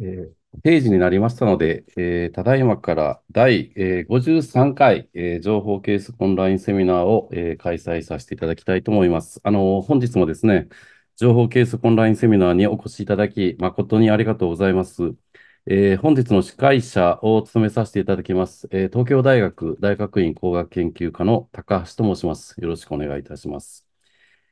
えー、定時になりましたので、えー、ただいまから第、えー、53回、えー、情報ケースオンラインセミナーを、えー、開催させていただきたいと思います。あの本日もですね、情報ケースオンラインセミナーにお越しいただき、誠にありがとうございます。えー、本日の司会者を務めさせていただきます、えー、東京大学大学院工学研究科の高橋と申します。よろしくお願いいたします。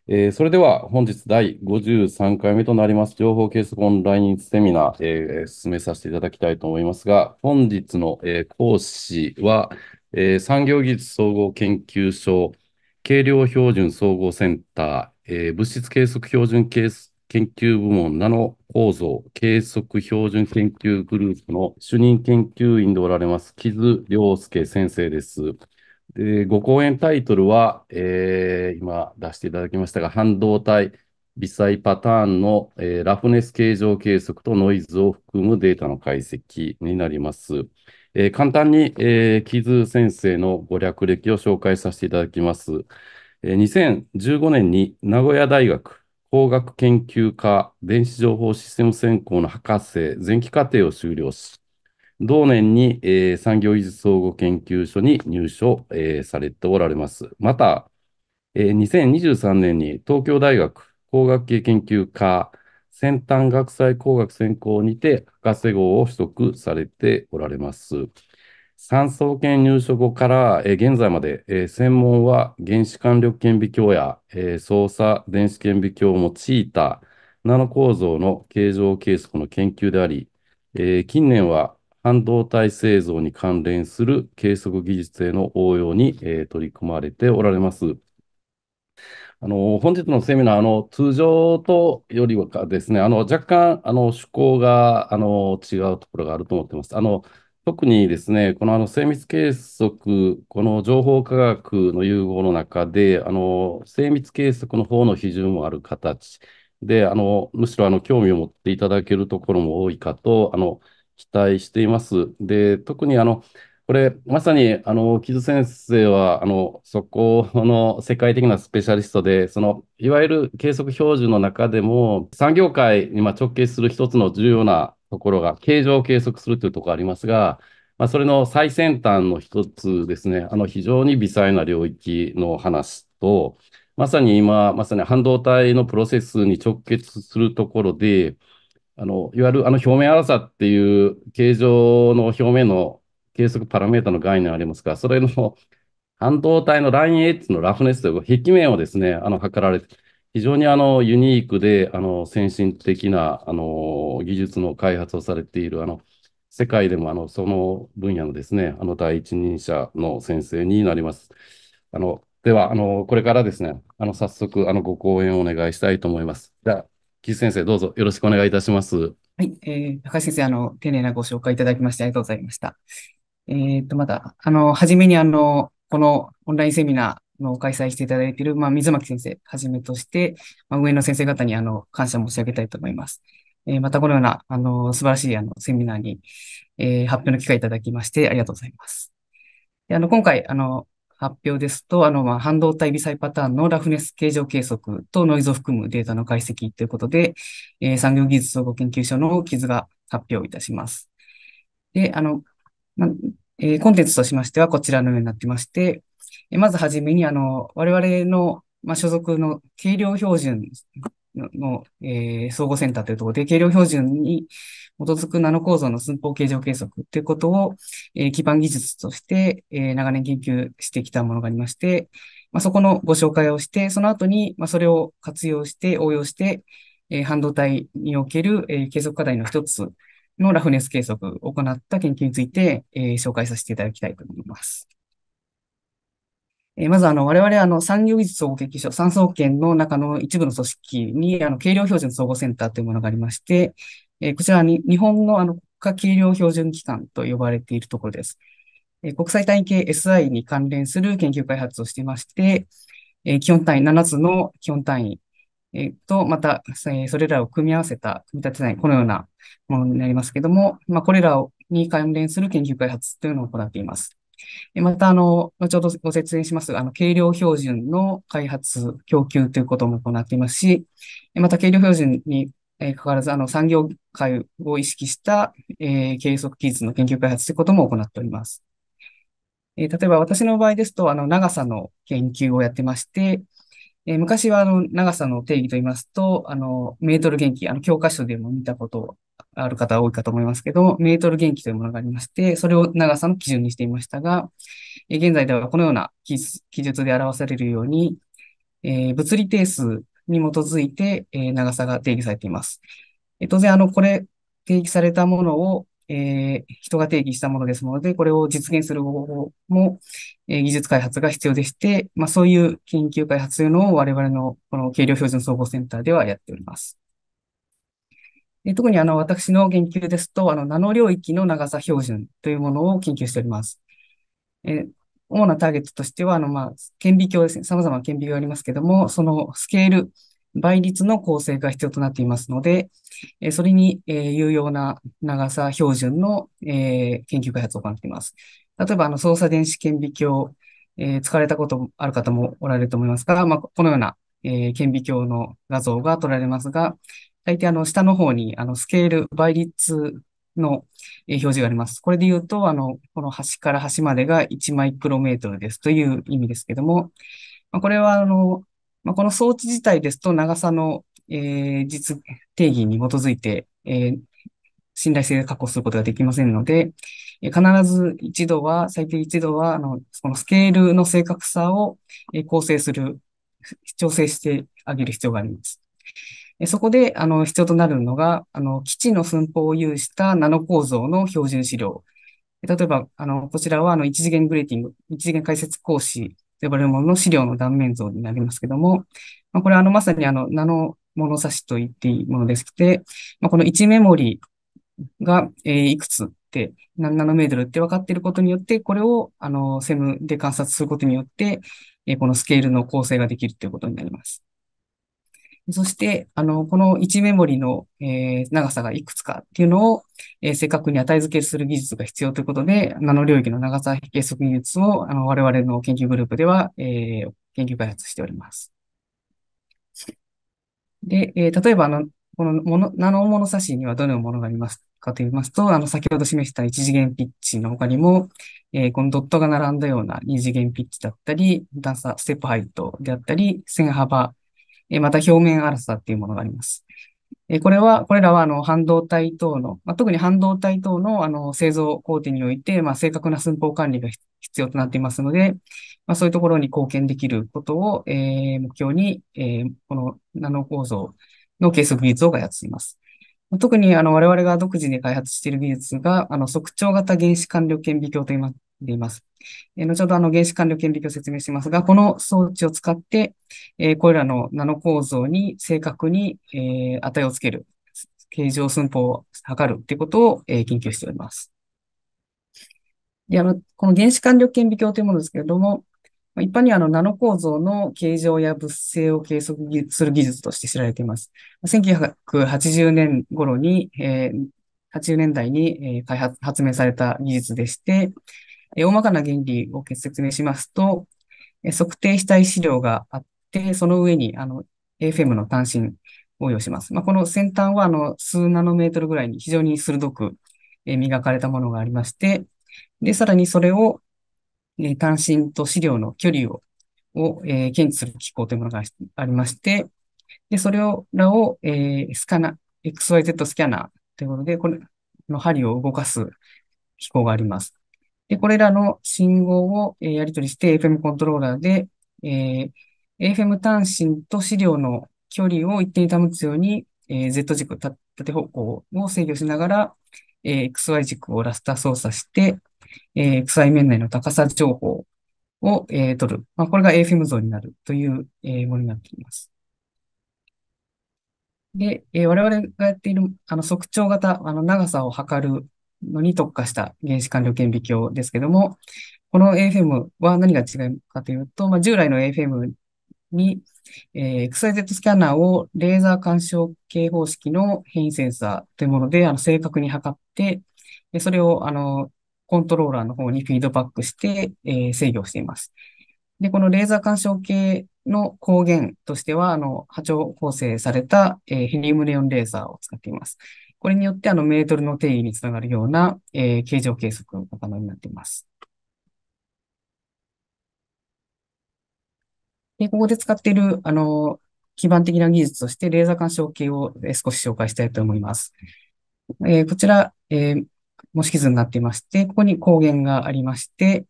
えー、それでは本日第53回目となります情報計測オンラインセミナー、えー、進めさせていただきたいと思いますが、本日の、えー、講師は、えー、産業技術総合研究所計量標準総合センター、えー、物質計測標準計研究部門ナノ構造計測標準研究グループの主任研究員でおられます、木津良介先生です。で、ご講演タイトルは、えー、今出していただきましたが、半導体微細パターンの、えー、ラフネス形状計測とノイズを含むデータの解析になります。えー、簡単に、えー、木津先生のご略歴を紹介させていただきます。えー、2015年に名古屋大学工学研究科電子情報システム専攻の博士前期課程を修了し、同年に、えー、産業技術総合研究所に入所、えー、されておられます。また、えー、2023年に東京大学工学系研究科先端学際工学専攻にて博士号を取得されておられます。産総研入所後から、えー、現在まで、えー、専門は原子間力顕微鏡や、えー、操作電子顕微鏡を用いたナノ構造の形状計測の研究であり、えー、近年は半導体製造に関連する計測技術への応用に、えー、取り組まれておられます。あの、本日のセミナー、あの、通常とよりはですね、あの、若干、あの、趣向が、あの、違うところがあると思ってます。あの、特にですね、このあの精密計測、この情報科学の融合の中で、あの、精密計測の方の比重もある形で、あの、むしろあの、興味を持っていただけるところも多いかと、あの、期待しています。で、特にあの、これ、まさに、あの、木津先生は、あの、そこの世界的なスペシャリストで、その、いわゆる計測標準の中でも、産業界に直結する一つの重要なところが、形状を計測するというところありますが、まあ、それの最先端の一つですね、あの、非常に微細な領域の話と、まさに今、まさに半導体のプロセスに直結するところで、あの、いわゆるあの表面粗さっていう形状の表面の計測パラメータの概念ありますが、それの半導体のラインエッジのラフネスという壁面をですね、あの、測られて、非常にあの、ユニークで、あの、先進的な、あの、技術の開発をされている、あの、世界でもあの、その分野のですね、あの、第一人者の先生になります。あの、では、あの、これからですね、あの、早速、あの、ご講演をお願いしたいと思います。じゃ岸先生、どうぞよろしくお願いいたします。はい、えー、高橋先生、あの、丁寧なご紹介いただきましてありがとうございました。えっ、ー、と、また、あの、はじめにあの、このオンラインセミナーの開催していただいている、まあ、水巻先生はじめとして、まあ、上の先生方にあの、感謝申し上げたいと思います。えー、またこのような、あの、素晴らしいあの、セミナーに、えー、発表の機会いただきましてありがとうございます。であの、今回、あの、発表ですと、あの、まあ、半導体微細パターンのラフネス形状計測とノイズを含むデータの解析ということで、えー、産業技術総合研究所の記図が発表いたします。で、あの、まえー、コンテンツとしましてはこちらのようになってまして、えー、まずはじめに、あの、我々の、まあ、所属の軽量標準の、えー、総合センターというところで、軽量標準に基づくナノ構造の寸法形状計測ということを、えー、基盤技術として、えー、長年研究してきたものがありまして、まあ、そこのご紹介をして、その後に、まあ、それを活用して、応用して、えー、半導体における、えー、計測課題の一つのラフネス計測を行った研究について、えー、紹介させていただきたいと思います。えまず、あの、我々、あの、産業技術総合研究所、産総研の中の一部の組織に、あの、計量標準総合センターというものがありまして、えこちらに日本のあの国家計量標準機関と呼ばれているところです。え国際単位系 SI に関連する研究開発をしていまして、え基本単位、7つの基本単位、えっと、また、えそれらを組み合わせた組み立てない、このようなものになりますけども、まあ、これらをに関連する研究開発というのを行っています。また、あの、後ほどご説明します、あの、計量標準の開発、供給ということも行っていますし、また、計量標準にえかかわらず、あの、産業界を意識した、えー、計測技術の研究開発ということも行っております。えー、例えば私の場合ですと、あの、長さの研究をやってまして、えー、昔は、あの、長さの定義と言いますと、あの、メートル元気、あの、教科書でも見たことある方多いかと思いますけど、メートル元気というものがありまして、それを長さの基準にしていましたが、え現在ではこのような記述で表されるように、え物理定数に基づいて、えー、長さが定義されています。えー、当然、あの、これ、定義されたものを、えー、人が定義したものですので、これを実現する方法も、えー、技術開発が必要でして、まあ、そういう研究開発というのを我々のこの計量標準総合センターではやっております。で特にあの私の研究ですと、あのナノ領域の長さ標準というものを研究しております。えー、主なターゲットとしては、あの、まあ、顕微鏡ですね。様々な顕微鏡がありますけども、そのスケール、倍率の構成が必要となっていますので、えそれに、え有用な長さ標準の、え研究開発を行っています。例えば、あの、操作電子顕微鏡、えー、使われたことある方もおられると思いますから、まあ、このような、えー、顕微鏡の画像が撮られますが、大体あの、下の方に、あの、スケール、倍率の、え表示があります。これで言うと、あの、この端から端までが1マイクロメートルですという意味ですけども、まあ、これは、あの、まあ、この装置自体ですと長さの、えー、実定義に基づいて、えー、信頼性で確保することができませんので、え必ず一度は、最低一度は、あの、このスケールの正確さを、え構成する、調整してあげる必要があります。そこで、あの、必要となるのが、あの、基地の寸法を有したナノ構造の標準資料。例えば、あの、こちらは、あの、一次元グレーティング、一次元解説講師と呼ばれるものの資料の断面像になりますけども、まあ、これは、あの、まさに、あの、ナノ物差しと言っていいものですて、まあ、この1メモリが、えー、いくつって、何ナノメートルって分かっていることによって、これを、あの、セムで観察することによって、えー、このスケールの構成ができるということになります。そして、あの、この1メモリの、えー、長さがいくつかっていうのを、えー、正確に値付けする技術が必要ということで、ナノ領域の長さ計測技術を、あの、我々の研究グループでは、えー、研究開発しております。で、えー、例えば、あの、このもの、ナノモノ差しにはどのようなものがありますかと言いますと、あの、先ほど示した1次元ピッチの他にも、えー、このドットが並んだような2次元ピッチだったり、段差、ステップハイトであったり、線幅、えまた表面粗さっていうものがあります。えこれは、これらはあの半導体等の、まあ、特に半導体等のあの製造工程において、まあ、正確な寸法管理が必要となっていますので、まあ、そういうところに貢献できることを、えー、目標に、えー、このナノ構造の計測技術を開発しています。特にあの我々が独自に開発している技術が、あの測定型原子管理顕微鏡と言います。えー、後ほどあの原子管理顕微鏡を説明しますが、この装置を使って、えー、これらのナノ構造に正確に、えー、値をつける、形状寸法を測るということを、えー、研究しております。であのこの原子管理顕微鏡というものですけれども、一般にあのナノ構造の形状や物性を計測する技術として知られています。1980年頃に、えー、80年代に、えー、開発、発明された技術でして、えー、大まかな原理を説明しますと、えー、測定したい資料があって、その上にあの AFM の単身を用します。まあ、この先端はあの数ナノメートルぐらいに非常に鋭く、磨かれたものがありまして、で、さらにそれをえ関心と資料の距離を、を、えー、検知する機構というものがありまして、で、それらを、えー、スカナ、XYZ スキャナーということで、これ、の針を動かす機構があります。で、これらの信号を、えー、やり取りして AFM コントローラーで、えー、AFM 単身と資料の距離を一定に保つように、えー、Z 軸、縦方向を制御しながら、えー、XY 軸をラスタ操作して、えー、臭い面内の高さ情報を、えー、取る。まあ、これが AFM 像になるという、えー、ものになっています。で、えー、我々がやっている、あの、側長型、あの、長さを測るのに特化した原子管理顕微鏡ですけども、この AFM は何が違うかというと、まあ、従来の AFM に、えー、XYZ スキャナーをレーザー干渉系方式の変異センサーというもので、あの、正確に測って、それを、あの、コントローラーの方にフィードバックして、えー、制御しています。で、このレーザー干渉系の光源としては、あの、波長構成された、えー、ヘリウムレオンレーザーを使っています。これによって、あの、メートルの定義につながるような、えー、形状計測が可能になっています。で、ここで使っている、あの、基盤的な技術として、レーザー干渉系を少し紹介したいと思います。えー、こちら、えー、模式図になっていまして、ここに光源がありまして、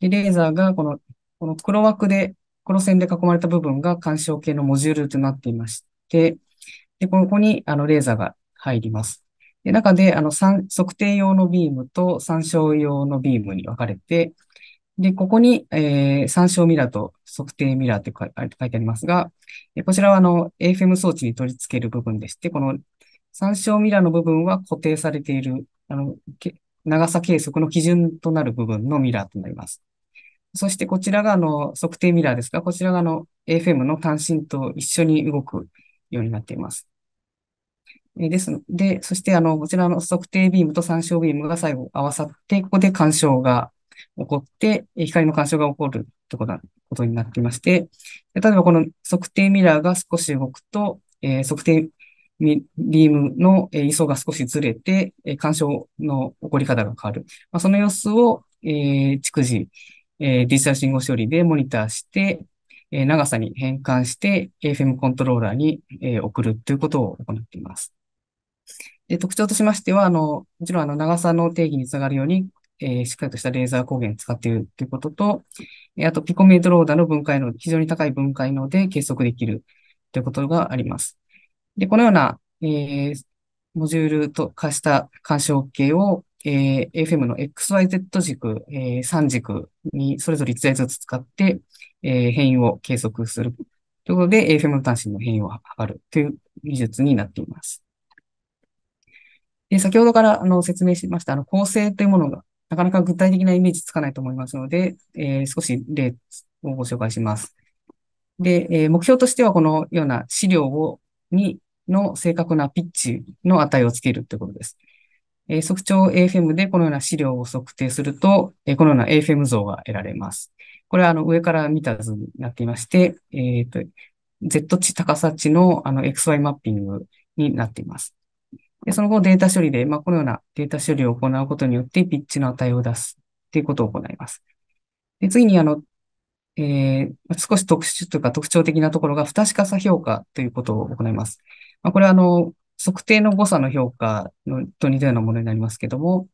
で、レーザーがこの、この黒枠で、黒線で囲まれた部分が干渉系のモジュールとなっていまして、で、ここにあのレーザーが入ります。で、中であの測定用のビームと参照用のビームに分かれて、で、ここに、えー、参照ミラーと測定ミラーって書いてありますが、こちらはあの AFM 装置に取り付ける部分でして、この参照ミラーの部分は固定されているあの、長さ計測の基準となる部分のミラーとなります。そしてこちらがあの測定ミラーですが、こちらがあの AFM の単身と一緒に動くようになっています。えですので、そしてあのこちらの測定ビームと参照ビームが最後合わさって、ここで干渉が起こって、光の干渉が起こるということになっていまして、例えばこの測定ミラーが少し動くと、えー、測定リームの位相が少しずれて、干渉の起こり方が変わる。まあ、その様子を、えー、逐次、えー、デジタル信号処理でモニターして、えー、長さに変換して AFM コントローラーに、えー、送るということを行っています。で特徴としましては、あの、もちろんあの長さの定義につながるように、えー、しっかりとしたレーザー光源を使っているということと、えー、あとピコメートローダーの分解能、非常に高い分解能で計測できるということがあります。で、このような、えー、モジュールと化した干渉系を、えー、AFM の XYZ 軸、えー、3軸にそれぞれ1台ずつ使って、えー、変異を計測するということで、AFM の端子の変異を測るという技術になっています。で先ほどからあの説明しました、あの構成というものがなかなか具体的なイメージつかないと思いますので、えー、少し例をご紹介します。で、えー、目標としてはこのような資料をに、の正確なピッチの値をつけるということです。え測定 AFM でこのような資料を測定すると、えこのような AFM 像が得られます。これはあの上から見た図になっていまして、えっ、ー、と、Z 値、高さ値のあの XY マッピングになっています。でその後データ処理で、まあ、このようなデータ処理を行うことによってピッチの値を出すっていうことを行います。で次にあのえー、少し特殊というか特徴的なところが不確かさ評価ということを行います。まあ、これはあの、測定の誤差の評価のと似たようなものになりますけども、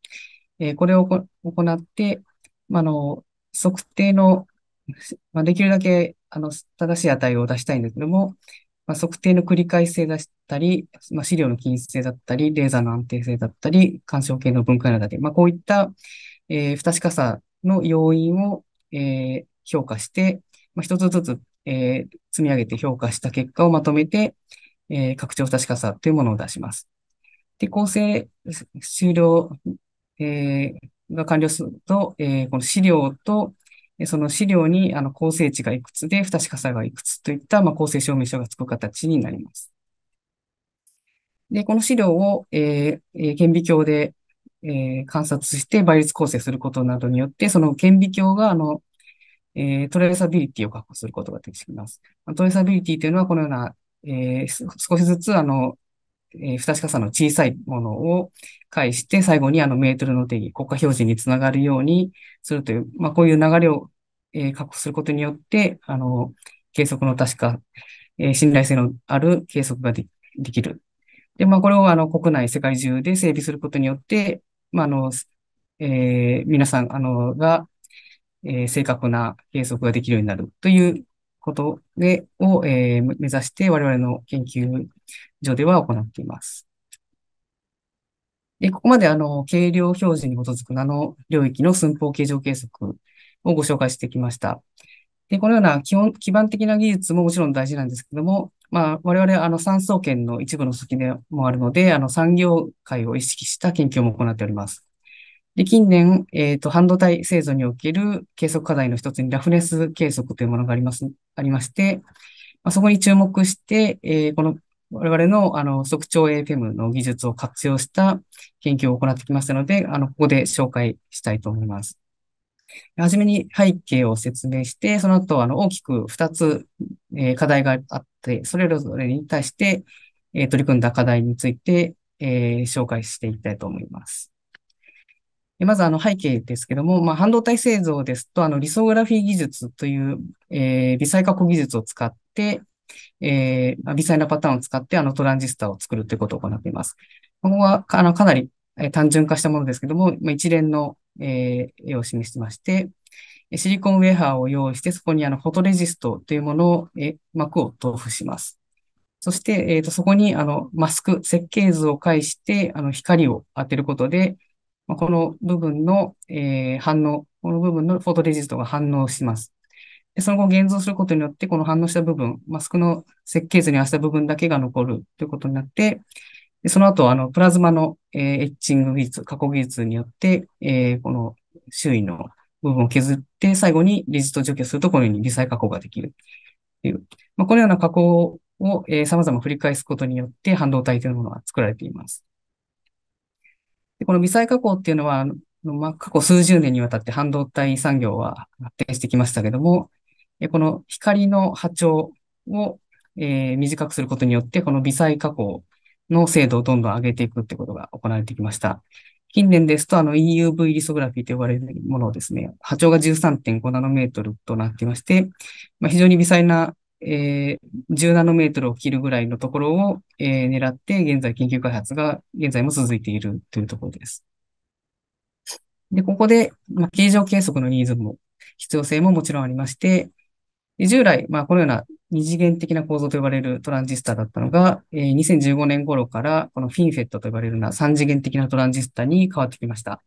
えー、これを行って、まあの、測定の、まあ、できるだけあの正しい値を出したいんですけども、まあ、測定の繰り返し性だったり、まあ、資料の均一性だったり、レーザーの安定性だったり、干渉系の分解などで、まあ、こういった、えー、不確かさの要因を、えー、評価して、まあ、一つずつ、えー、積み上げて評価した結果をまとめて、えー、拡張不確かさというものを出します。で、構成終了、えー、が完了すると、えー、この資料と、その資料にあの構成値がいくつで、不確かさがいくつといった、まあ、構成証明書がつく形になります。で、この資料を、えー、顕微鏡で、えー、観察して倍率構成することなどによって、その顕微鏡が、あの、えー、トレーサビリティを確保することができます。トレーサビリティというのはこのような、えー、少しずつあの、えー、不確かさの小さいものを介して、最後にあのメートルの定義、国家標準につながるようにするという、まあ、こういう流れを、えー、確保することによって、あの、計測の確か、えー、信頼性のある計測ができる。で、まあ、これをあの国内、世界中で整備することによって、まあ、あの、えー、皆さん、あの、が、えー、正確な計測ができるようになるということで、を、えー、目指して我々の研究所では行っています。で、ここまであの、計量表示に基づくナノ領域の寸法形状計測をご紹介してきました。で、このような基本、基盤的な技術ももちろん大事なんですけども、まあ、我々、あの、産総研の一部の組でもあるので、あの、産業界を意識した研究も行っております。で、近年、えー、と、半導体製造における計測課題の一つにラフネス計測というものがあります、ありまして、まあ、そこに注目して、えー、この我々の、あの、速聴 AFM の技術を活用した研究を行ってきましたので、あの、ここで紹介したいと思います。はじめに背景を説明して、その後、あの、大きく2つ、えー、課題があって、それぞれに対して、えー、取り組んだ課題について、えー、紹介していきたいと思います。まずあの背景ですけども、まあ、半導体製造ですと、あのリソグラフィー技術という、えー、微細加工技術を使って、えー、微細なパターンを使ってあのトランジスタを作るということを行っています。ここはあのかなり、え単純化したものですけども、まあ、一連の、えー、絵を示してまして、シリコンウェハーを用意して、そこにあのフォトレジストというものを、え膜を塗布します。そして、えーとそこにあのマスク、設計図を介してあの光を当てることで、まこの部分の、えー、反応、この部分のフォトレジストが反応します。でその後、現像することによって、この反応した部分、マスクの設計図に合わせた部分だけが残るということになって、でその後、あの、プラズマの、えー、エッチング技術、加工技術によって、えー、この周囲の部分を削って、最後にレジスト除去すると、このように微細加工ができるという。まあ、このような加工を、えー、様々繰り返すことによって、半導体というものが作られています。でこの微細加工っていうのは、まあ、過去数十年にわたって半導体産業は発展してきましたけども、この光の波長を、えー、短くすることによって、この微細加工の精度をどんどん上げていくってことが行われてきました。近年ですと、あの EUV リソグラフィーと呼ばれるものをですね、波長が13.5ナノメートルとなっていまして、まあ、非常に微細なえー、10ナノメートルを切るぐらいのところを、えー、狙って、現在研究開発が現在も続いているというところです。で、ここで、まあ、形状計測のニーズも、必要性ももちろんありまして、従来、まあ、このような二次元的な構造と呼ばれるトランジスタだったのが、えー、2015年頃から、このフィンフェットと呼ばれるような三次元的なトランジスタに変わってきました。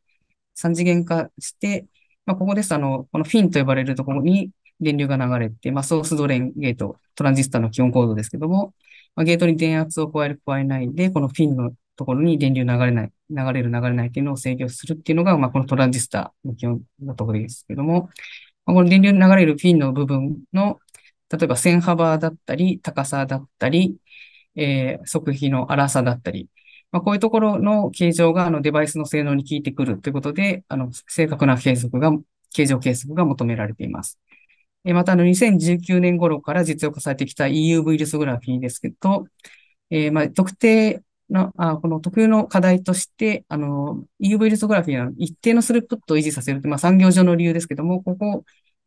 三次元化して、まあ、ここです。あの、このフィンと呼ばれるところに、電流が流れて、まあ、ソースドレンゲート、トランジスタの基本構造ですけども、まあ、ゲートに電圧を加える、加えないで、このフィンのところに電流流れない、流れる、流れないっていうのを制御するっていうのが、まあ、このトランジスタの基本のところですけども、まあ、この電流流れるフィンの部分の、例えば線幅だったり、高さだったり、えー、比の粗さだったり、まあ、こういうところの形状があのデバイスの性能に効いてくるということで、あの正確な計測が、形状計測が求められています。またあの2019年頃から実用化されてきた EUV リソグラフィーですけど、えー、まあ特定のあこの特有の課題として、あの EUV リソグラフィーの一定のスループットを維持させる、まあ、産業上の理由ですけども、ここ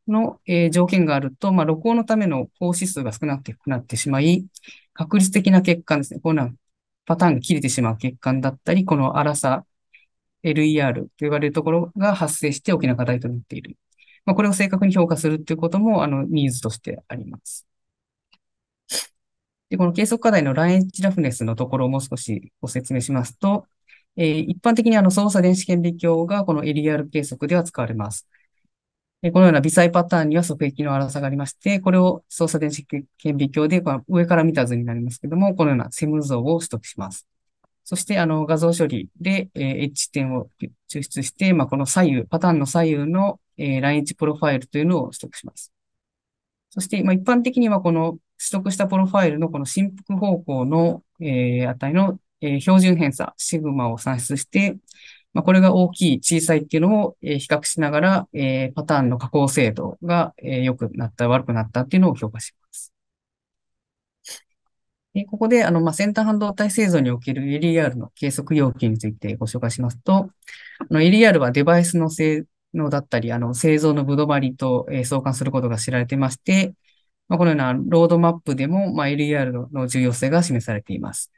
の、えー、条件があると、まあ、録音のための高指数が少なくなってしまい、確率的な欠陥ですね。こんなパターンが切れてしまう欠陥だったり、この粗さ、LER と呼ばれるところが発生して大きな課題となっているまあ、これを正確に評価するっていうことも、あの、ニーズとしてあります。で、この計測課題のラインジラフネスのところをもう少しご説明しますと、えー、一般的にあの操作電子顕微鏡がこの LER 計測では使われます。このような微細パターンには測域の荒さがありまして、これを操作電子顕微鏡で上から見た図になりますけども、このようなセム像を取得します。そして、あの、画像処理で、えー、H 点を抽出して、まあ、この左右、パターンの左右のえー、来日プロファイルというのを取得します。そして、まあ、一般的にはこの取得したプロファイルのこの振幅方向の、えー、値の、えー、標準偏差、シグマを算出して、まあ、これが大きい、小さいっていうのを、えー、比較しながら、えー、パターンの加工精度が、えー、良くなった、悪くなったっていうのを評価します。でここで、あの、まあ、先端半導体製造における LER の計測要求についてご紹介しますと、あの、LER はデバイスの性のだったり、あの、製造のぶどまりと、え相関することが知られてまして、まあ、このようなロードマップでも、まあ、LER のの重要性が示されています。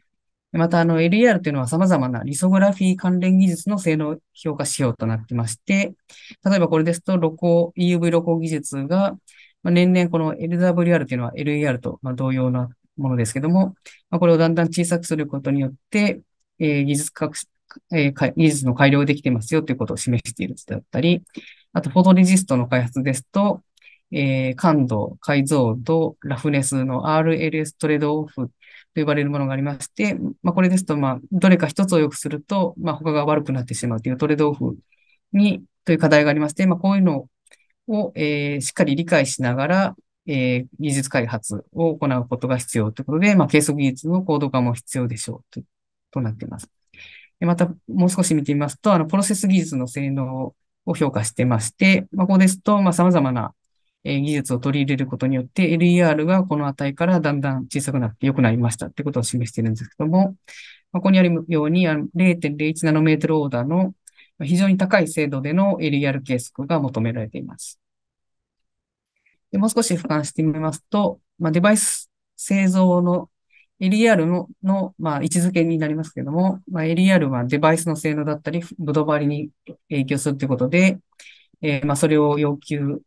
また、あの、LER というのは様々なリソグラフィー関連技術の性能評価仕様となってまして、例えばこれですと、露光、EUV 露光技術が、まあ、年々この LWR というのは LER と、まあ、同様なものですけども、まあ、これをだんだん小さくすることによって、え技術革えー、技術の改良できてますよということを示しているだったり、あと、フォトレジストの開発ですと、えー、感度、解像度、ラフネスの RLS トレードオフと呼ばれるものがありまして、まあ、これですと、まあ、どれか一つを良くすると、まあ、他が悪くなってしまうというトレードオフに、という課題がありまして、まあ、こういうのを、えー、しっかり理解しながら、えー、技術開発を行うことが必要ということで、まあ、計測技術の高度化も必要でしょうととなっています。また、もう少し見てみますと、あの、プロセス技術の性能を評価してまして、まあ、ここですと、まあ、様々な、え技術を取り入れることによって、LER がこの値からだんだん小さくなって良くなりましたってことを示しているんですけども、まあ、ここにあるように、0.01ナノメートルオーダーの非常に高い精度での LER 計測が求められています。でもう少し俯瞰してみますと、まあ、デバイス製造の LER のの、まあ、位置づけになりますけども、まあ、LER はデバイスの性能だったり、ブドバリに影響するということで、えー、まあ、それを要求、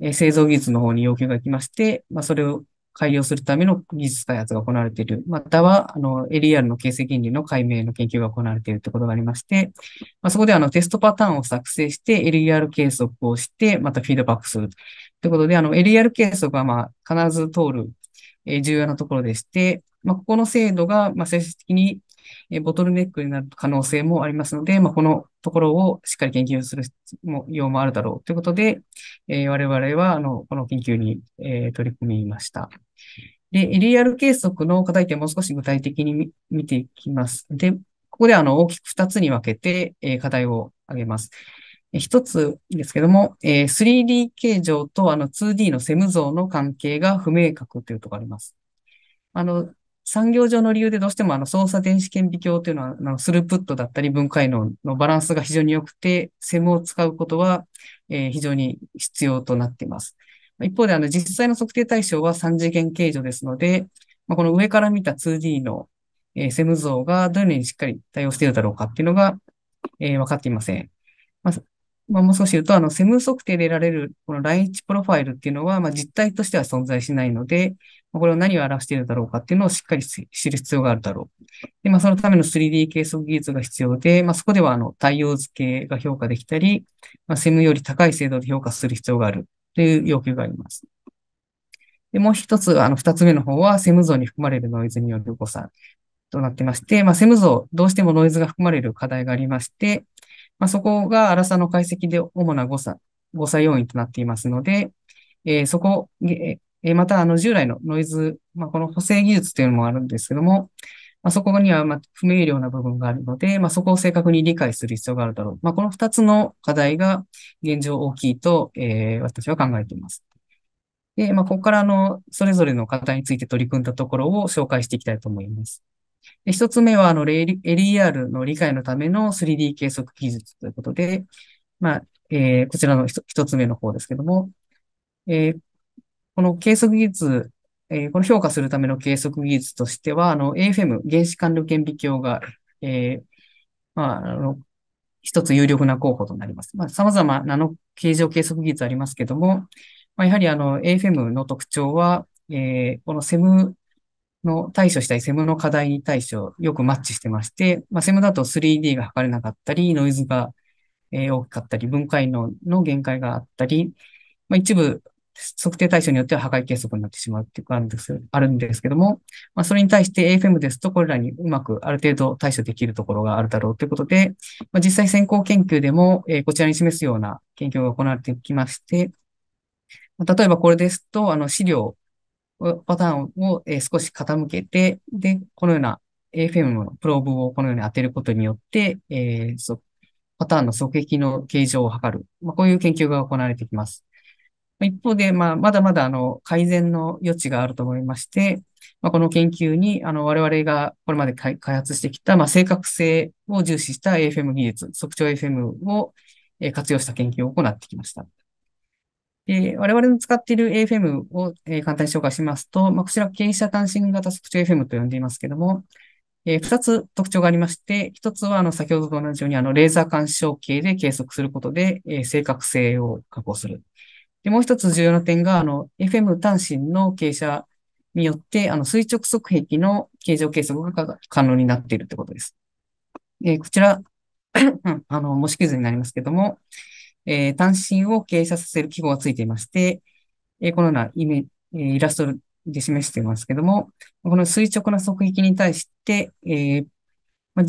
えー、製造技術の方に要求がきまして、まあ、それを改良するための技術開発が行われている。または、あの、LER の形成原理の解明の研究が行われているということがありまして、まあ、そこであの、テストパターンを作成して、LER 計測をして、またフィードバックする。ということで、あの、LER 計測は、まあ、必ず通るえ重要なところでして、まあ、ここの制度が、まあ、最終的に、えボトルネックになる可能性もありますので、まあ、このところをしっかり研究する必要もあるだろうということで、えー、我々は、あの、この研究に、えー、取り組みました。で、リアル計測の課題点をもう少し具体的に見ていきます。で、ここであの、大きく2つに分けて、えー、課題を挙げます。一つですけども、えー、3D 形状とあの 2D のセム像の関係が不明確というところがあります。あの、産業上の理由でどうしてもあの操作電子顕微鏡というのはあのスループットだったり分解能のバランスが非常に良くて、セムを使うことは、えー、非常に必要となっています。一方であの実際の測定対象は3次元形状ですので、まあ、この上から見た 2D の、えー、セム像がどのようにしっかり対応しているだろうかっていうのが、えー、分かっていません。まあ、まあ、もう少し言うと、あの、セム測定で得られる、この来日プロファイルっていうのは、まあ、実態としては存在しないので、まあ、これを何を表しているだろうかっていうのをしっかり知る必要があるだろう。で、まあ、そのための 3D 計測技術が必要で、まあ、そこでは、あの、対応付けが評価できたり、まあ、セムより高い精度で評価する必要があるという要求があります。で、もう一つ、あの、二つ目の方は、セム像に含まれるノイズによる誤差となってまして、まあ、セム像、どうしてもノイズが含まれる課題がありまして、まあ、そこが粗さの解析で主な誤差、誤差要因となっていますので、えー、そこ、えー、またあの従来のノイズ、まあ、この補正技術というのもあるんですけども、まあ、そこにはま不明瞭な部分があるので、まあ、そこを正確に理解する必要があるだろう。まあ、この2つの課題が現状大きいと、えー、私は考えています。で、まあ、ここからのそれぞれの課題について取り組んだところを紹介していきたいと思います。一つ目は、あの、LER の理解のための 3D 計測技術ということで、まあ、えー、こちらの一つ目の方ですけども、えー、この計測技術、えー、この評価するための計測技術としては、あの、AFM、原子管理顕微鏡が、えー、まあ、あの、一つ有力な候補となります。まあ、様々なの形状計測技術ありますけども、まあ、やはりあの AFM の特徴は、えー、このセムの対処したいセムの課題に対処よくマッチしてまして、まあ、セムだと 3D が測れなかったり、ノイズが、えー、大きかったり、分解能の限界があったり、まあ、一部測定対象によっては破壊計測になってしまうっていうことですあるんですけども、まあ、それに対して AFM ですと、これらにうまくある程度対処できるところがあるだろうということで、まあ、実際先行研究でも、えー、こちらに示すような研究が行われてきまして、例えばこれですと、あの資料パターンを、少し傾けて、で、このような AFM のプローブをこのように当てることによって、えー、パターンの側壁の形状を測る。まあ、こういう研究が行われてきます。一方で、まあ、まだまだあの改善の余地があると思いまして、まあ、この研究にあの我々がこれまで開発してきた、まあ、正確性を重視した AFM 技術、即調 AFM を活用した研究を行ってきました。えー、我々の使っている AFM を、えー、簡単に紹介しますと、まあ、こちら経営者単身型速聴 FM と呼んでいますけども、えー、2つ特徴がありまして、1つはあの先ほどと同じようにあのレーザー干渉計で計測することで、えー、正確性を確保する。でもう1つ重要な点があの FM 単身の傾斜によってあの垂直側壁の形状計測が可能になっているということです。えー、こちら あの模式図になりますけども、えー、単身を傾斜させる記号がついていまして、えー、このようなイメ、えー、イラストで示していますけども、この垂直な側壁に対して、えーま、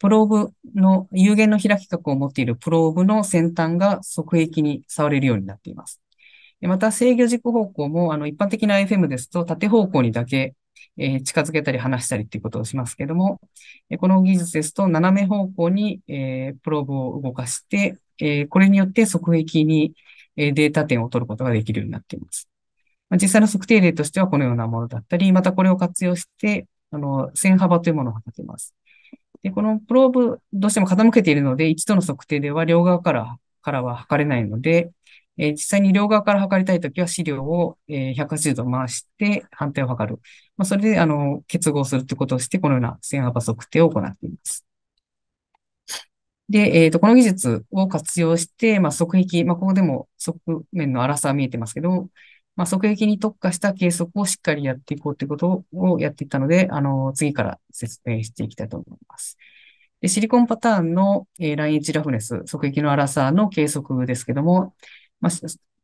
プローブの、有限の開き角を持っているプローブの先端が側壁に触れるようになっています。また、制御軸方向も、あの、一般的な FM ですと、縦方向にだけ、えー、近づけたり離したりっていうことをしますけども、この技術ですと、斜め方向に、えー、プローブを動かして、えー、これによって即壁に、えデータ点を取ることができるようになっています。まあ、実際の測定例としてはこのようなものだったり、またこれを活用して、あの、線幅というものを測っています。で、このプローブ、どうしても傾けているので、一度の測定では両側から、からは測れないので、えー、実際に両側から測りたいときは資料を、えー、180度回して反対を測る。まあ、それで、あの、結合するということをして、このような線幅測定を行っています。で、えっ、ー、と、この技術を活用して、まあ、側壁、まあ、ここでも側面の粗さは見えてますけど、まあ、側壁に特化した計測をしっかりやっていこうということをやっていったので、あの、次から説明していきたいと思います。でシリコンパターンの、えー、ラインエッジラフネス、側壁の粗さの計測ですけども、まあ、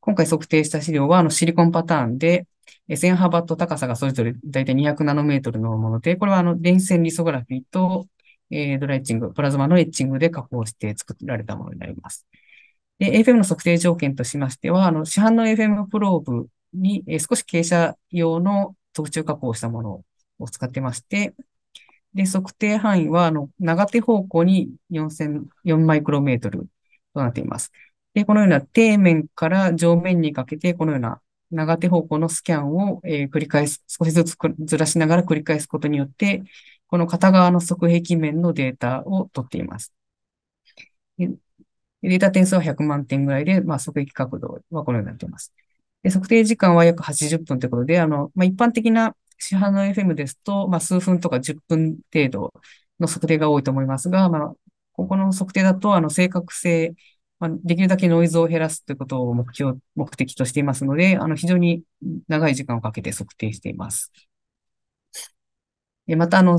今回測定した資料は、あの、シリコンパターンで、え線幅と高さがそれぞれだたい200ナノメートルのもので、これはあの、電線リソグラフィーと、えー、ドラエッチング、プラズマのエッチングで加工して作られたものになります。で、AFM の測定条件としましては、あの、市販の AFM プローブに、えー、少し傾斜用の特注加工したものを使ってまして、で、測定範囲は、あの、長手方向に4 4マイクロメートルとなっています。で、このような底面から上面にかけて、このような長手方向のスキャンを、えー、繰り返す、少しずつずらしながら繰り返すことによって、この片側の側壁面のデータを取っています。でデータ点数は100万点ぐらいで、まあ、側壁角度はこのようになっています。で測定時間は約80分ということで、あの、まあ、一般的な市販の FM ですと、まあ、数分とか10分程度の測定が多いと思いますが、まあ、ここの測定だと、あの、正確性、まあ、できるだけノイズを減らすということを目標、目的としていますので、あの、非常に長い時間をかけて測定しています。で、また、あの、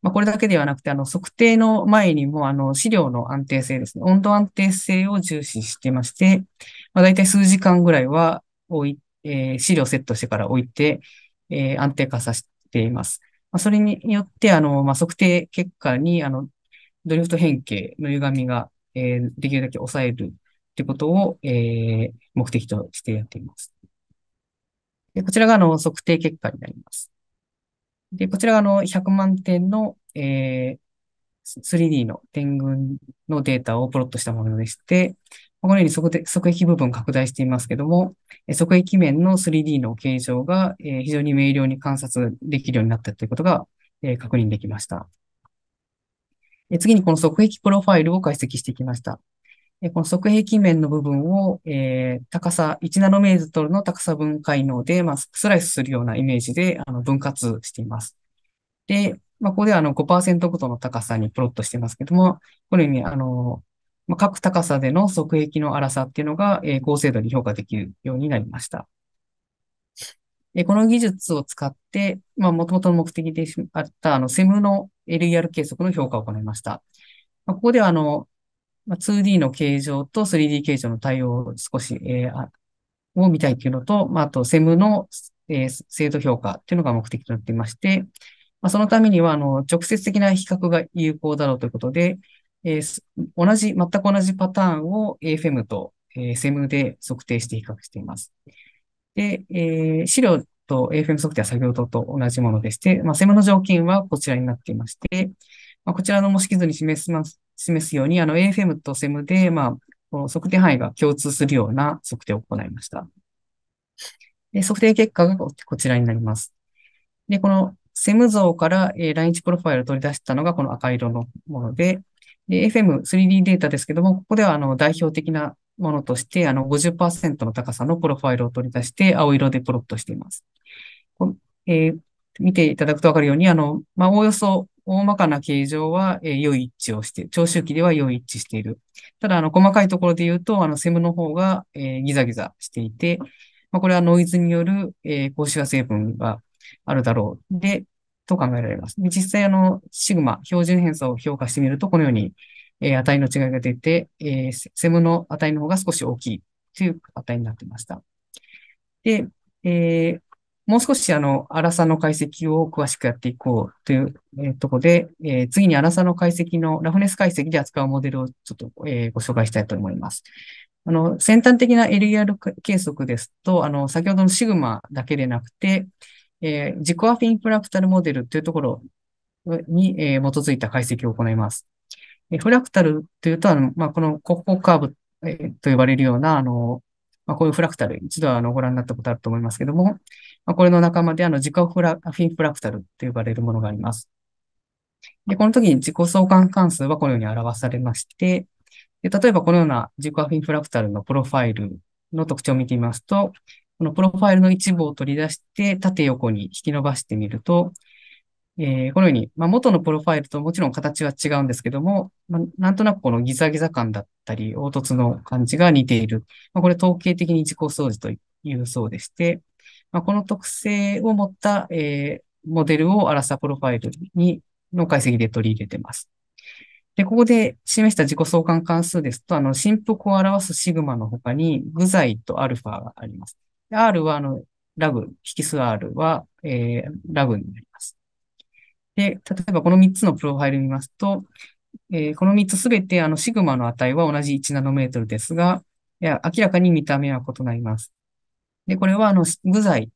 まあ、これだけではなくて、あの、測定の前にも、あの、資料の安定性ですね。温度安定性を重視してまして、まあ、大体数時間ぐらいは置い、えー、資料セットしてから置いて、えー、安定化させています。まあ、それによって、あの、まあ、測定結果に、あの、ドリフト変形の歪みが、えー、できるだけ抑えるってことを、えー、目的としてやっています。でこちらが、あの、測定結果になります。で、こちらがあの100万点の、えー、3D の点群のデータをプロットしたものでして、このように即壁部分拡大していますけども、側壁面の 3D の形状が非常に明瞭に観察できるようになったということが確認できました。次にこの側壁プロファイルを解析していきました。この側壁面の部分を、えー、高さ1ナノメートルの高さ分解能で、まあ、スライスするようなイメージであの分割しています。で、まあ、ここであの5%ごとの高さにプロットしてますけども、このようにあの、まあ、各高さでの側壁の粗さっていうのが、えー、高精度に評価できるようになりました。でこの技術を使って、まあ、元々の目的であったあのセムの LER 計測の評価を行いました。まあ、ここではあの、まあ、2D の形状と 3D 形状の対応を少し、えー、を見たいっていうのと、まあ、あと、SEM の、えー、精度評価っていうのが目的となっていまして、まあ、そのためには、あの、直接的な比較が有効だろうということで、えー、同じ、全く同じパターンを AFM と、えー、SEM で測定して比較しています。で、えー、資料と AFM 測定は先ほどと同じものでして、まあ、SEM の条件はこちらになっていまして、まあ、こちらの模式図に示す示すように、あの AFM と SEM で、まあ、この測定範囲が共通するような測定を行いました。で測定結果がこちらになります。で、この SEM 像から、えー、ライン値プロファイルを取り出したのがこの赤色のもので、で FM3D データですけども、ここではあの代表的なものとして、あの50%の高さのプロファイルを取り出して、青色でプロットしています。えー、見ていただくとわかるように、あの、まあ、おおよそ大まかな形状は、え良い一致をして、長周期では良い一致している。ただ、あの、細かいところで言うと、あの、セムの方が、えギザギザしていて、まあ、これはノイズによる、えー、高周波成分があるだろう。で、と考えられます。で実際、あの、シグマ、標準偏差を評価してみると、このように、えー、値の違いが出て、えー、セムの値の方が少し大きいという値になってました。で、えー、もう少しあの、粗さの解析を詳しくやっていこうという、えとこで、えー、次に粗さの解析のラフネス解析で扱うモデルをちょっと、えー、ご紹介したいと思います。あの、先端的な LER 計測ですと、あの、先ほどのシグマだけでなくて、えー、自己アフィンフラクタルモデルというところに、えー、基づいた解析を行います。えー、フラクタルというと、あの、まあ、この広告カーブ、えー、と呼ばれるような、あの、まあ、こういうフラクタル、一度あのご覧になったことあると思いますけども、まあ、これの仲間であの自己フラフィンフラクタルと呼ばれるものがあります。で、この時に自己相関関数はこのように表されまして、で例えばこのような自己フィンフラクタルのプロファイルの特徴を見てみますと、このプロファイルの一部を取り出して縦横に引き伸ばしてみると、えー、このように、まあ、元のプロファイルともちろん形は違うんですけども、まあ、なんとなくこのギザギザ感だったり、凹凸の感じが似ている。まあ、これ統計的に自己掃除というそうでして、まあ、この特性を持った、えー、モデルをアラサプロファイルにの解析で取り入れてます。で、ここで示した自己相関関数ですと、あの、振幅を表すシグマの他に、具材とアルファがあります。R は、あの、ラグ、引数 R は、えー、ラグになりで、例えばこの3つのプロファイル見ますと、えー、この3つすべてあのシグマの値は同じ1ナノメートルですが、いや明らかに見た目は異なります。で、これはあの、具材、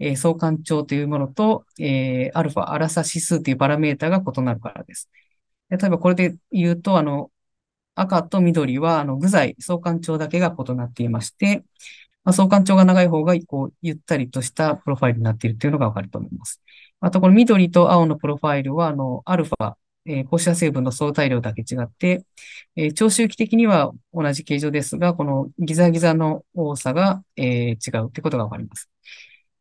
えー、相関調というものと、えー、アルファ、アラサ指数というパラメータが異なるからです。例えばこれで言うと、あの、赤と緑は、あの、具材、相関調だけが異なっていまして、まあ、相関調が長い方が、こう、ゆったりとしたプロファイルになっているというのがわかると思います。あと、この緑と青のプロファイルは、あの、アルファ、えー、放射成分の相対量だけ違って、えー、長周期的には同じ形状ですが、このギザギザの多さが、えー、違うってことがわかります。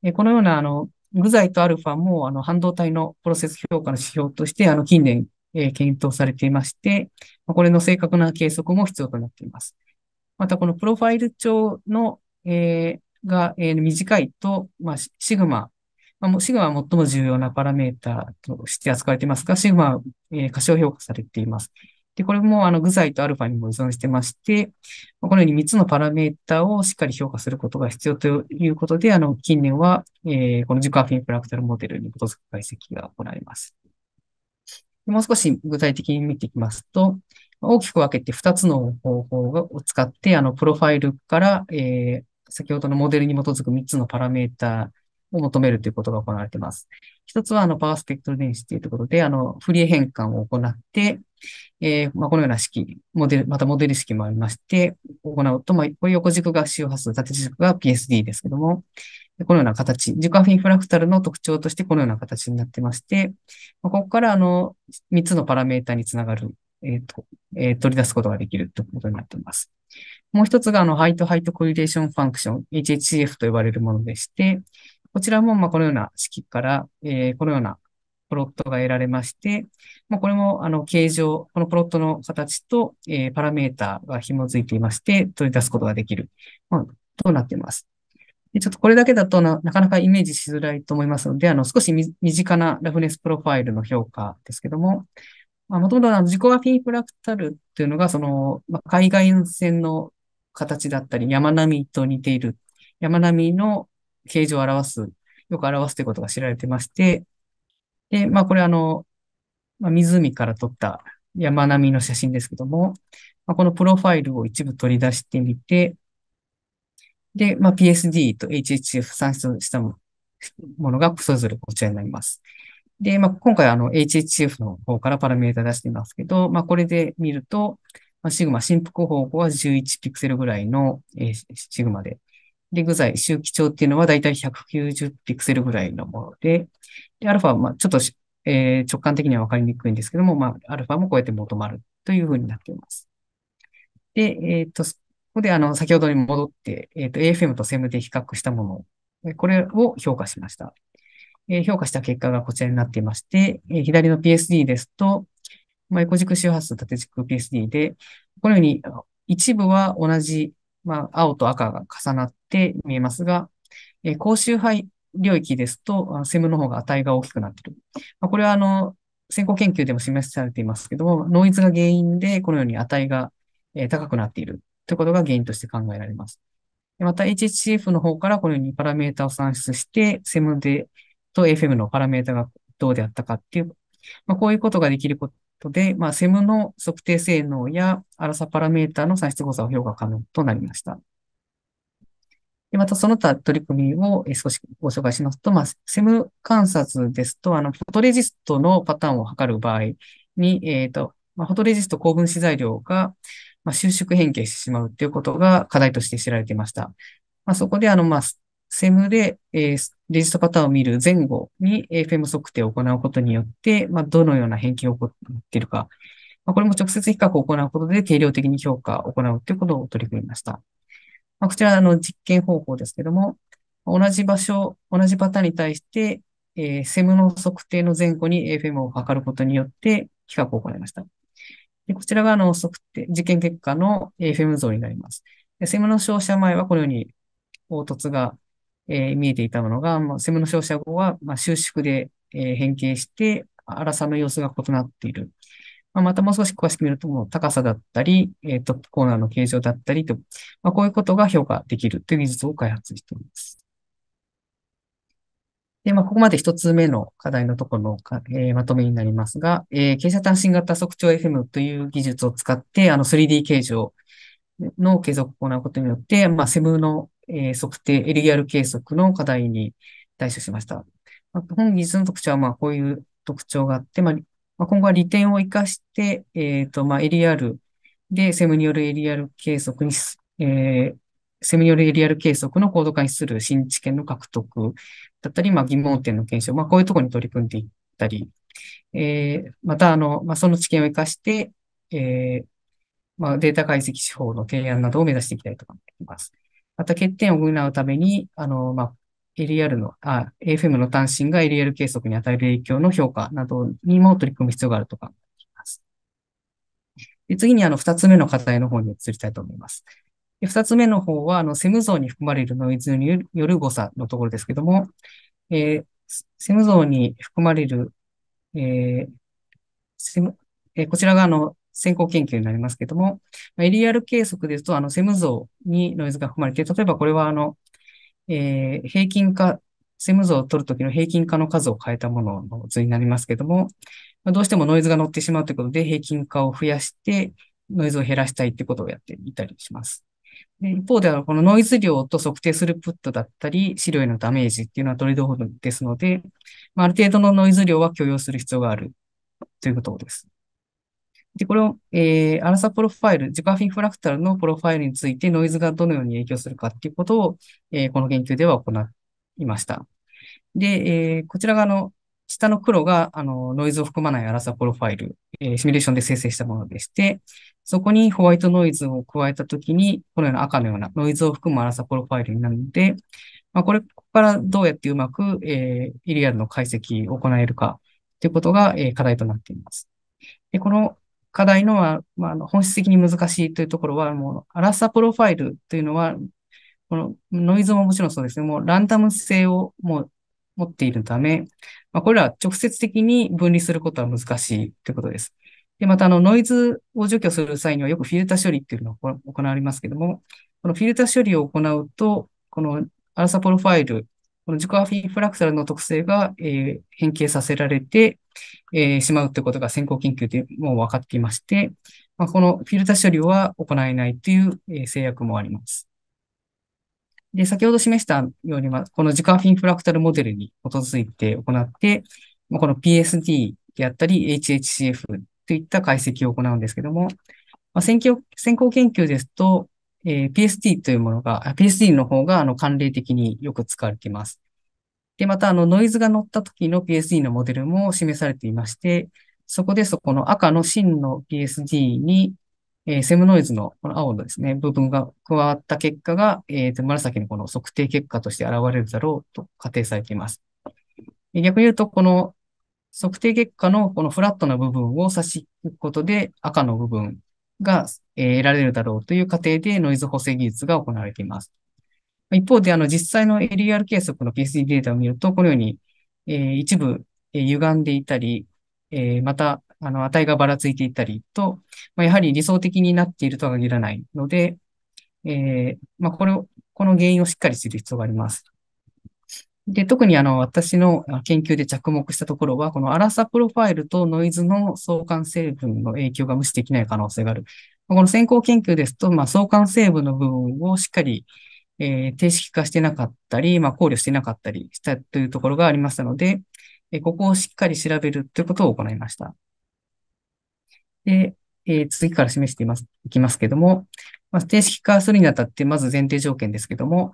えー、このような、あの、具材とアルファも、あの、半導体のプロセス評価の指標として、あの、近年、えー、検討されていまして、これの正確な計測も必要となっています。また、このプロファイル帳の、えー、が、えー、短いと、まあ、シグマまあ、もうシグマは最も重要なパラメータとして扱われていますが、シグマは、えー、過小評価されています。で、これもあの具材とアルファにも依存してまして、このように3つのパラメータをしっかり評価することが必要ということで、あの近年は、えー、この自己アフィンプラクタルモデルに基づく解析が行われます。もう少し具体的に見ていきますと、大きく分けて2つの方法を使って、あの、プロファイルから、えー、先ほどのモデルに基づく3つのパラメータを求めるということが行われています。一つは、あの、パワースペクトル電子ということで、あの、フリー変換を行って、えー、まあ、このような式、モデル、またモデル式もありまして、行うと、まあ、これ横軸が周波数、縦軸が PSD ですけども、このような形、軸家フィンフラクタルの特徴としてこのような形になってまして、まあ、ここから、あの、3つのパラメータにつながる、えっ、ー、と、えー、取り出すことができるということになっています。もう一つが、あの、ハイトハイトコリレーションファンクション、HHCF と呼ばれるものでして、こちらも、まこのような式から、えー、このようなプロットが得られまして、まあ、これも、あの、形状、このプロットの形と、えー、パラメータが紐づいていまして、取り出すことができる、まあ、となっています。でちょっとこれだけだとなかなかイメージしづらいと思いますので、あの、少し身近なラフネスプロファイルの評価ですけども、まもともとあの、自己アフィンプラクタルっていうのが、その、まあ、海外線の形だったり、山並みと似ている、山並みの形状を表す、よく表すということが知られてまして、で、まあこれあの、まあ、湖から撮った山並みの写真ですけども、まあ、このプロファイルを一部取り出してみて、で、まあ、PSD と HHF 算出したものがそれぞれこちらになります。で、まあ、今回あの HHF の方からパラメータ出してますけど、まあ、これで見ると、まあ、シグマ振幅方向は11ピクセルぐらいの、えー、シグマで、リグ材、周期長っていうのはだいたい190ピクセルぐらいのもので、でアルファはまあちょっと、えー、直感的にはわかりにくいんですけども、まあ、アルファもこうやって求まるというふうになっています。で、えっ、ー、と、ここであの、先ほどに戻って、えっ、ー、と、AFM と SEM で比較したもの、これを評価しました。えー、評価した結果がこちらになっていまして、えー、左の PSD ですと、まあ、横軸周波数、縦軸 PSD で、このように一部は同じ、まあ、青と赤が重なっって見えますが、えー、高周波領域ですと、セムの方が値が大きくなっている。まあ、これはあの、先行研究でも示されていますけども、ノイズが原因でこのように値が、えー、高くなっているということが原因として考えられます。また HHCF の方からこのようにパラメータを算出して、セムでと FM のパラメータがどうであったかっていう、まあ、こういうことができることで、まあ、セムの測定性能や粗さパラメータの算出誤差を評価可能となりました。で、またその他取り組みを少しご紹介しますと、まあ、セム観察ですと、あの、フォトレジストのパターンを測る場合に、えっ、ー、と、まあ、フォトレジスト高分子材料が、まあ、収縮変形してしまうということが課題として知られていました。まあ、そこで、あの、まあ、セムで、えー、レジストパターンを見る前後に FM 測定を行うことによって、まあ、どのような変形を起こっているか、まあ、これも直接比較を行うことで定量的に評価を行うということを取り組みました。まあ、こちらの実験方法ですけども、同じ場所、同じパターンに対して、えー、セムの測定の前後に AFM を測ることによって比較を行いました。でこちらがあの測定、実験結果の AFM 像になります。でセムの照射前はこのように凹凸が、えー、見えていたものが、まあ、セムの照射後は、まあ、収縮で、えー、変形して、粗さの様子が異なっている。まあ、またもう少し詳しく見ると、高さだったり、えっ、と、コーナーの形状だったりと、まあ、こういうことが評価できるという技術を開発しています。で、まあ、ここまで一つ目の課題のところのか、えー、まとめになりますが、えー、傾斜単身型測定 FM という技術を使って、あの 3D 形状の継続を行うことによって、まあ、セムの、えー、測定、l ア r 計測の課題に対処しました。まあ、本技術の特徴は、まあ、こういう特徴があって、まあ、ま今後は利点を生かして、えっ、ー、と、まあ、リアルで、セムによるエリアル計測に、えー、セムによるエリアル計測の高度化にする新知見の獲得だったり、まあ、疑問点の検証、まあ、こういうところに取り組んでいったり、えー、また、あの、まあ、その知見を生かして、えー、まあ、データ解析手法の提案などを目指していきたいと思ています。また欠点を補うために、あの、まあ、ADR の、あ、AFM の単身が ADR 計測に与える影響の評価などにも取り組む必要があると考えています。で次に、あの、二つ目の課題の方に移りたいと思います。2二つ目の方は、あの、セム像に含まれるノイズによる誤差のところですけども、えー、セム像に含まれる、えー、セム、えー、こちらが、あの、先行研究になりますけども、ADR 計測ですと、あの、セム像にノイズが含まれて、例えばこれは、あの、えー、平均化、セム図を取るときの平均化の数を変えたものの図になりますけども、まあ、どうしてもノイズが乗ってしまうということで、平均化を増やして、ノイズを減らしたいということをやっていたりします。で一方では、このノイズ量と測定するプットだったり、資料へのダメージっていうのはトレードオフですので、まあ、ある程度のノイズ量は許容する必要があるということです。で、これを、えー、アラサプロファイル、ジカフィンフラクタルのプロファイルについてノイズがどのように影響するかっていうことを、えー、この研究では行いました。で、えー、こちらがあの、下の黒が、あの、ノイズを含まないアラサプロファイル、えー、シミュレーションで生成したものでして、そこにホワイトノイズを加えたときに、このような赤のようなノイズを含むアラサプロファイルになるので、まあ、これ、ここからどうやってうまく、えー、イリアルの解析を行えるかということが、えー、課題となっています。で、この課題のは、まあ、本質的に難しいというところは、もう、アラサプロファイルというのは、このノイズももちろんそうですね。もうランダム性をもう持っているため、まあ、これら直接的に分離することは難しいということです。で、また、あの、ノイズを除去する際にはよくフィルタ処理っていうのが行われますけども、このフィルタ処理を行うと、このアラサプロファイルこの己アフィフラクタルの特性が、えー、変形させられて、えー、しまうということが先行研究でもう分かっていまして、まあ、このフィルタ処理は行えないという、えー、制約もあります。で、先ほど示したように、まあ、この時間フィンフラクタルモデルに基づいて行って、まあ、この PSD であったり HHCF といった解析を行うんですけども、まあ、先行研究ですと、えー、PST というものが、PST の方があの慣例的によく使われています。で、またあのノイズが乗った時の PSD のモデルも示されていまして、そこでそこの赤の真の PSD に、えー、セムノイズのこの青のですね、部分が加わった結果が、えー、と紫のこの測定結果として現れるだろうと仮定されています。逆に言うと、この測定結果のこのフラットな部分を差し引くことで赤の部分が、え得られるだろうという過程でノイズ補正技術が行われています。一方で、あの、実際の LER 計測の PSD データを見ると、このように、えー、一部、えー、歪んでいたり、えー、また、あの、値がばらついていたりと、まあ、やはり理想的になっているとは限らないので、えまあ、これを、この原因をしっかり知る必要があります。で、特にあの、私の研究で着目したところは、このアラサプロファイルとノイズの相関成分の影響が無視できない可能性がある。この先行研究ですと、まあ、相関成分の部分をしっかり、えー、定式化してなかったり、まあ、考慮してなかったりしたというところがありましたので、えー、ここをしっかり調べるということを行いました。で、えー、次から示しています、いきますけども、まあ、定式化するにあたって、まず前提条件ですけども、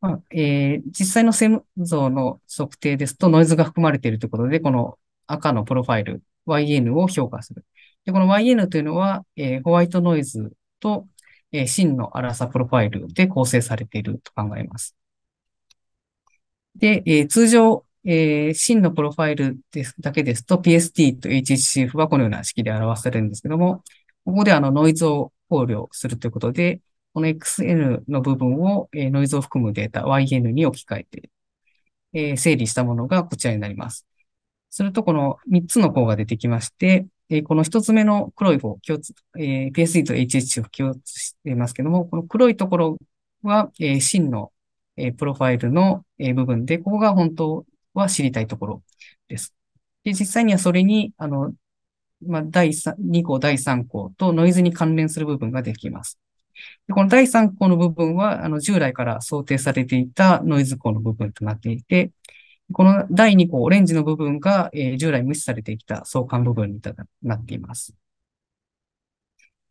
まあ、えー、実際のセム像の測定ですと、ノイズが含まれているということで、この赤のプロファイル、YN を評価する。で、この YN というのは、えー、ホワイトノイズと、えー、真の粗さプロファイルで構成されていると考えます。で、えー、通常、えー、真のプロファイルですだけですと PST と HHCF はこのような式で表されるんですけども、ここであのノイズを考慮するということで、この XN の部分を、えノイズを含むデータ YN に置き換えて、え整理したものがこちらになります。すると、この3つの項が出てきまして、えこの1つ目の黒い方、共通え PSD と HH を共通していますけども、この黒いところは、え真の、えプロファイルの、え部分で、ここが本当は知りたいところです。で実際にはそれに、あの、まあ、第2項、第3項とノイズに関連する部分ができます。この第3項の部分は、あの、従来から想定されていたノイズ項の部分となっていて、この第2項、オレンジの部分が、えー、従来無視されてきた相関部分になっています。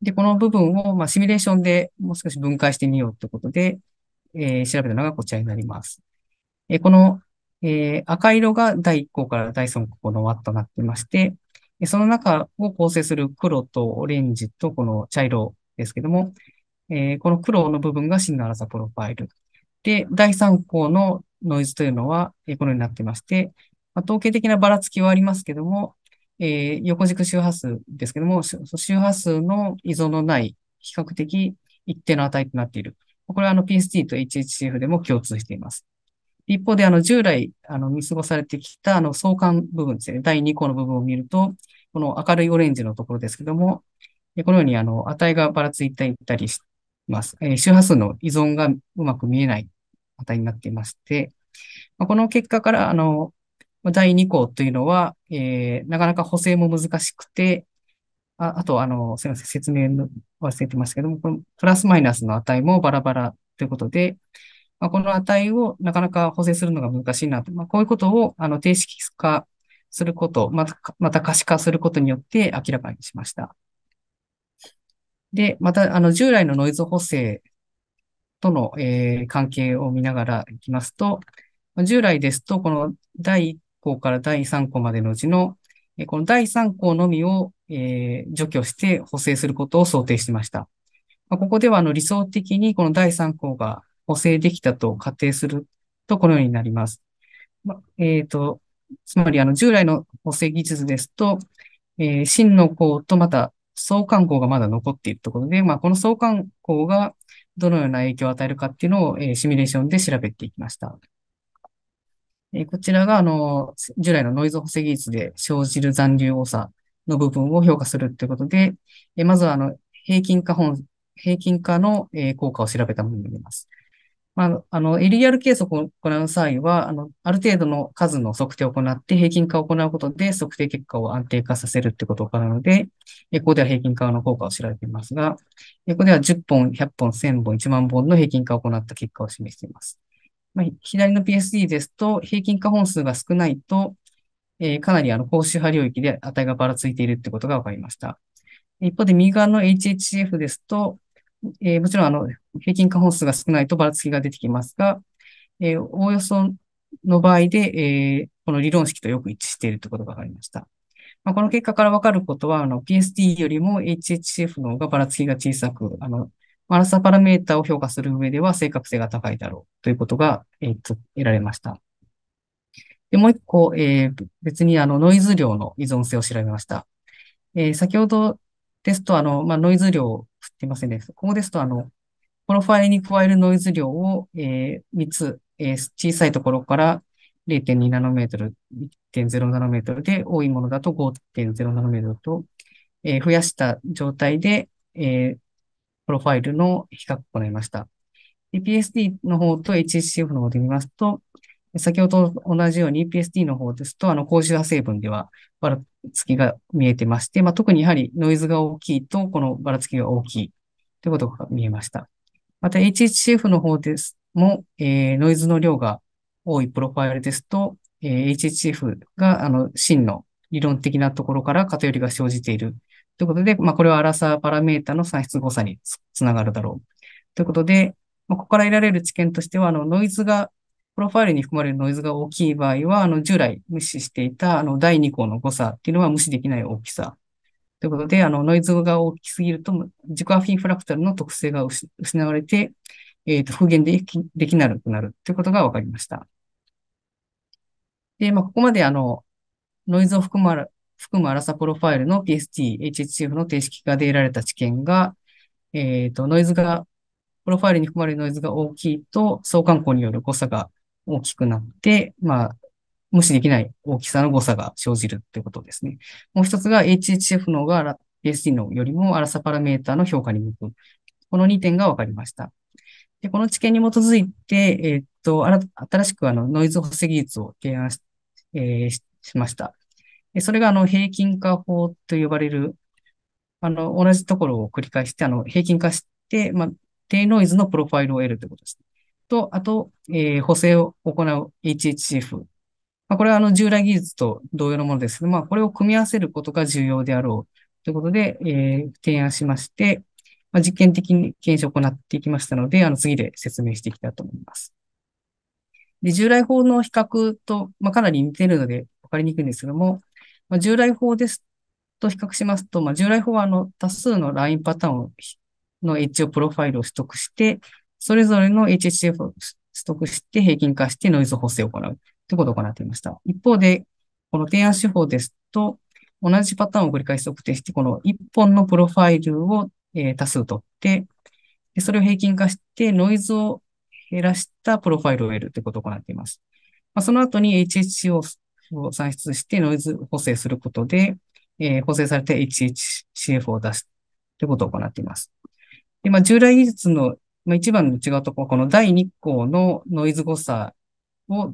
で、この部分を、まあ、シミュレーションでもう少し分解してみようということで、えー、調べたのがこちらになります。えー、この、えー、赤色が第1項から第3項の和となっていまして、その中を構成する黒とオレンジとこの茶色ですけども、えー、この黒の部分がシンのアラザプロファイル。で、第3項のノイズというのは、えー、このようになってまして、まあ、統計的なばらつきはありますけども、えー、横軸周波数ですけども、周波数の依存のない、比較的一定の値となっている。これはあの PST と HHCF でも共通しています。一方で、あの、従来、あの、見過ごされてきた、あの、相関部分ですね。第2項の部分を見ると、この明るいオレンジのところですけども、このように、あの、値がばらついていったりしいます。えー、周波数の依存がうまく見えない値になっていまして、まあ、この結果から、あの、第2項というのは、えー、なかなか補正も難しくて、ああと、あの、すみません、説明忘れてましたけども、このプラスマイナスの値もバラバラということで、まあ、この値をなかなか補正するのが難しいなと。まあ、こういうことをあの定式化すること、また、また可視化することによって明らかにしました。で、また、あの、従来のノイズ補正との、えー、関係を見ながらいきますと、従来ですと、この第1項から第3項までのうちの、この第3項のみを、えー、除去して補正することを想定してました。まあ、ここではあの理想的にこの第3項が補正できたと仮定するとこのようになります。まあ、えっ、ー、と、つまりあの従来の補正技術ですと、えー、真の項とまた相関項がまだ残っているところで、まあ、この相関項がどのような影響を与えるかっていうのを、えー、シミュレーションで調べていきました。えー、こちらが、あの、従来のノイズ補正技術で生じる残留多さの部分を評価するということで、えー、まずは、あの、平均化本、平均化の、えー、効果を調べたものになります。まあ、あの、LER 計測を行う際は、あの、ある程度の数の測定を行って平均化を行うことで測定結果を安定化させるってことを行うので、ここでは平均化の効果を調べていますが、ここでは10本、100本、1000本、1万本の平均化を行った結果を示しています。まあ、左の PSD ですと、平均化本数が少ないと、えー、かなりあの高周波領域で値がばらついているってことが分かりました。一方で右側の HHF ですと、えー、もちろんあの平均化本数が少ないとばらつきが出てきますが、えー、おおよその場合で、えー、この理論式とよく一致しているということが分かりました。まあ、この結果から分かることは、あの、PSD よりも HHCF の方がばらつきが小さく、あの、マラサパラメータを評価する上では正確性が高いだろうということが、えっ、ー、と、得られました。で、もう一個、えー、別にあの、ノイズ量の依存性を調べました。えー、先ほどですと、あの、まあ、ノイズ量いませんね。ここですと、あの、プロファイルに加えるノイズ量を、えー、3つ、えー、小さいところから0.2ナノメートル、1.0ナノメートルで、多いものだと5.0ナノメートルと、えー、増やした状態で、えー、プロファイルの比較を行いました。PSD の方と HCF の方で見ますと、先ほど同じように PSD の方ですと、あの、高周波成分ではつきが見えてまして、まあ、特にやはりノイズが大きいと、このばらつきが大きいということが見えました。また HHCF の方ですも、えー、ノイズの量が多いプロファイルですと、えー、HHCF があの真の理論的なところから偏りが生じているということで、まあ、これはアラサーパラメータの算出誤差につながるだろう。ということで、まあ、ここから得られる知見としては、あのノイズがプロファイルに含まれるノイズが大きい場合は、あの、従来無視していた、あの、第2項の誤差っていうのは無視できない大きさ。ということで、あの、ノイズが大きすぎると、自己アフィンフラクタルの特性が失われて、えっ、ー、と、復元でき、できなくなるということが分かりました。で、まあ、ここまで、あの、ノイズを含む、含む粗さプロファイルの PST、HHCF の定式が出られた知見が、えっ、ー、と、ノイズが、プロファイルに含まれるノイズが大きいと、相関項による誤差が大きくなって、まあ、無視できない大きさの誤差が生じるってことですね。もう一つが HHF の方が ASD のよりも粗さパラメータの評価に向く。この2点が分かりました。でこの知見に基づいて、えー、っと、新しくあのノイズ補正技術を提案し,、えー、しました。それがあの平均化法と呼ばれる、あの、同じところを繰り返して、あの、平均化して、まあ、低ノイズのプロファイルを得るということです、ね。と、あと、えー、補正を行う HHCF。まあ、これはあの従来技術と同様のものですけど、まあ、これを組み合わせることが重要であろうということで、えー、提案しまして、まあ、実験的に検証を行っていきましたので、あの次で説明していきたいと思います。で従来法の比較と、まあ、かなり似てるので分かりにくいんですけども、まあ、従来法ですと比較しますと、まあ、従来法はあの多数のラインパターンをのエッジをプロファイルを取得して、それぞれの HHF を取得して平均化してノイズ補正を行うということを行っていました。一方で、この提案手法ですと、同じパターンを繰り返し測定して、この1本のプロファイルを、え多数取って、でそれを平均化して、ノイズを減らしたプロファイルを得るということを行っています。まその後に HHO を算出してノイズ補正することで、えー、補正された HHCF を出すということを行っています。でまあ、従来技術のまあ、一番の違うところは、この第2項のノイズ誤差を、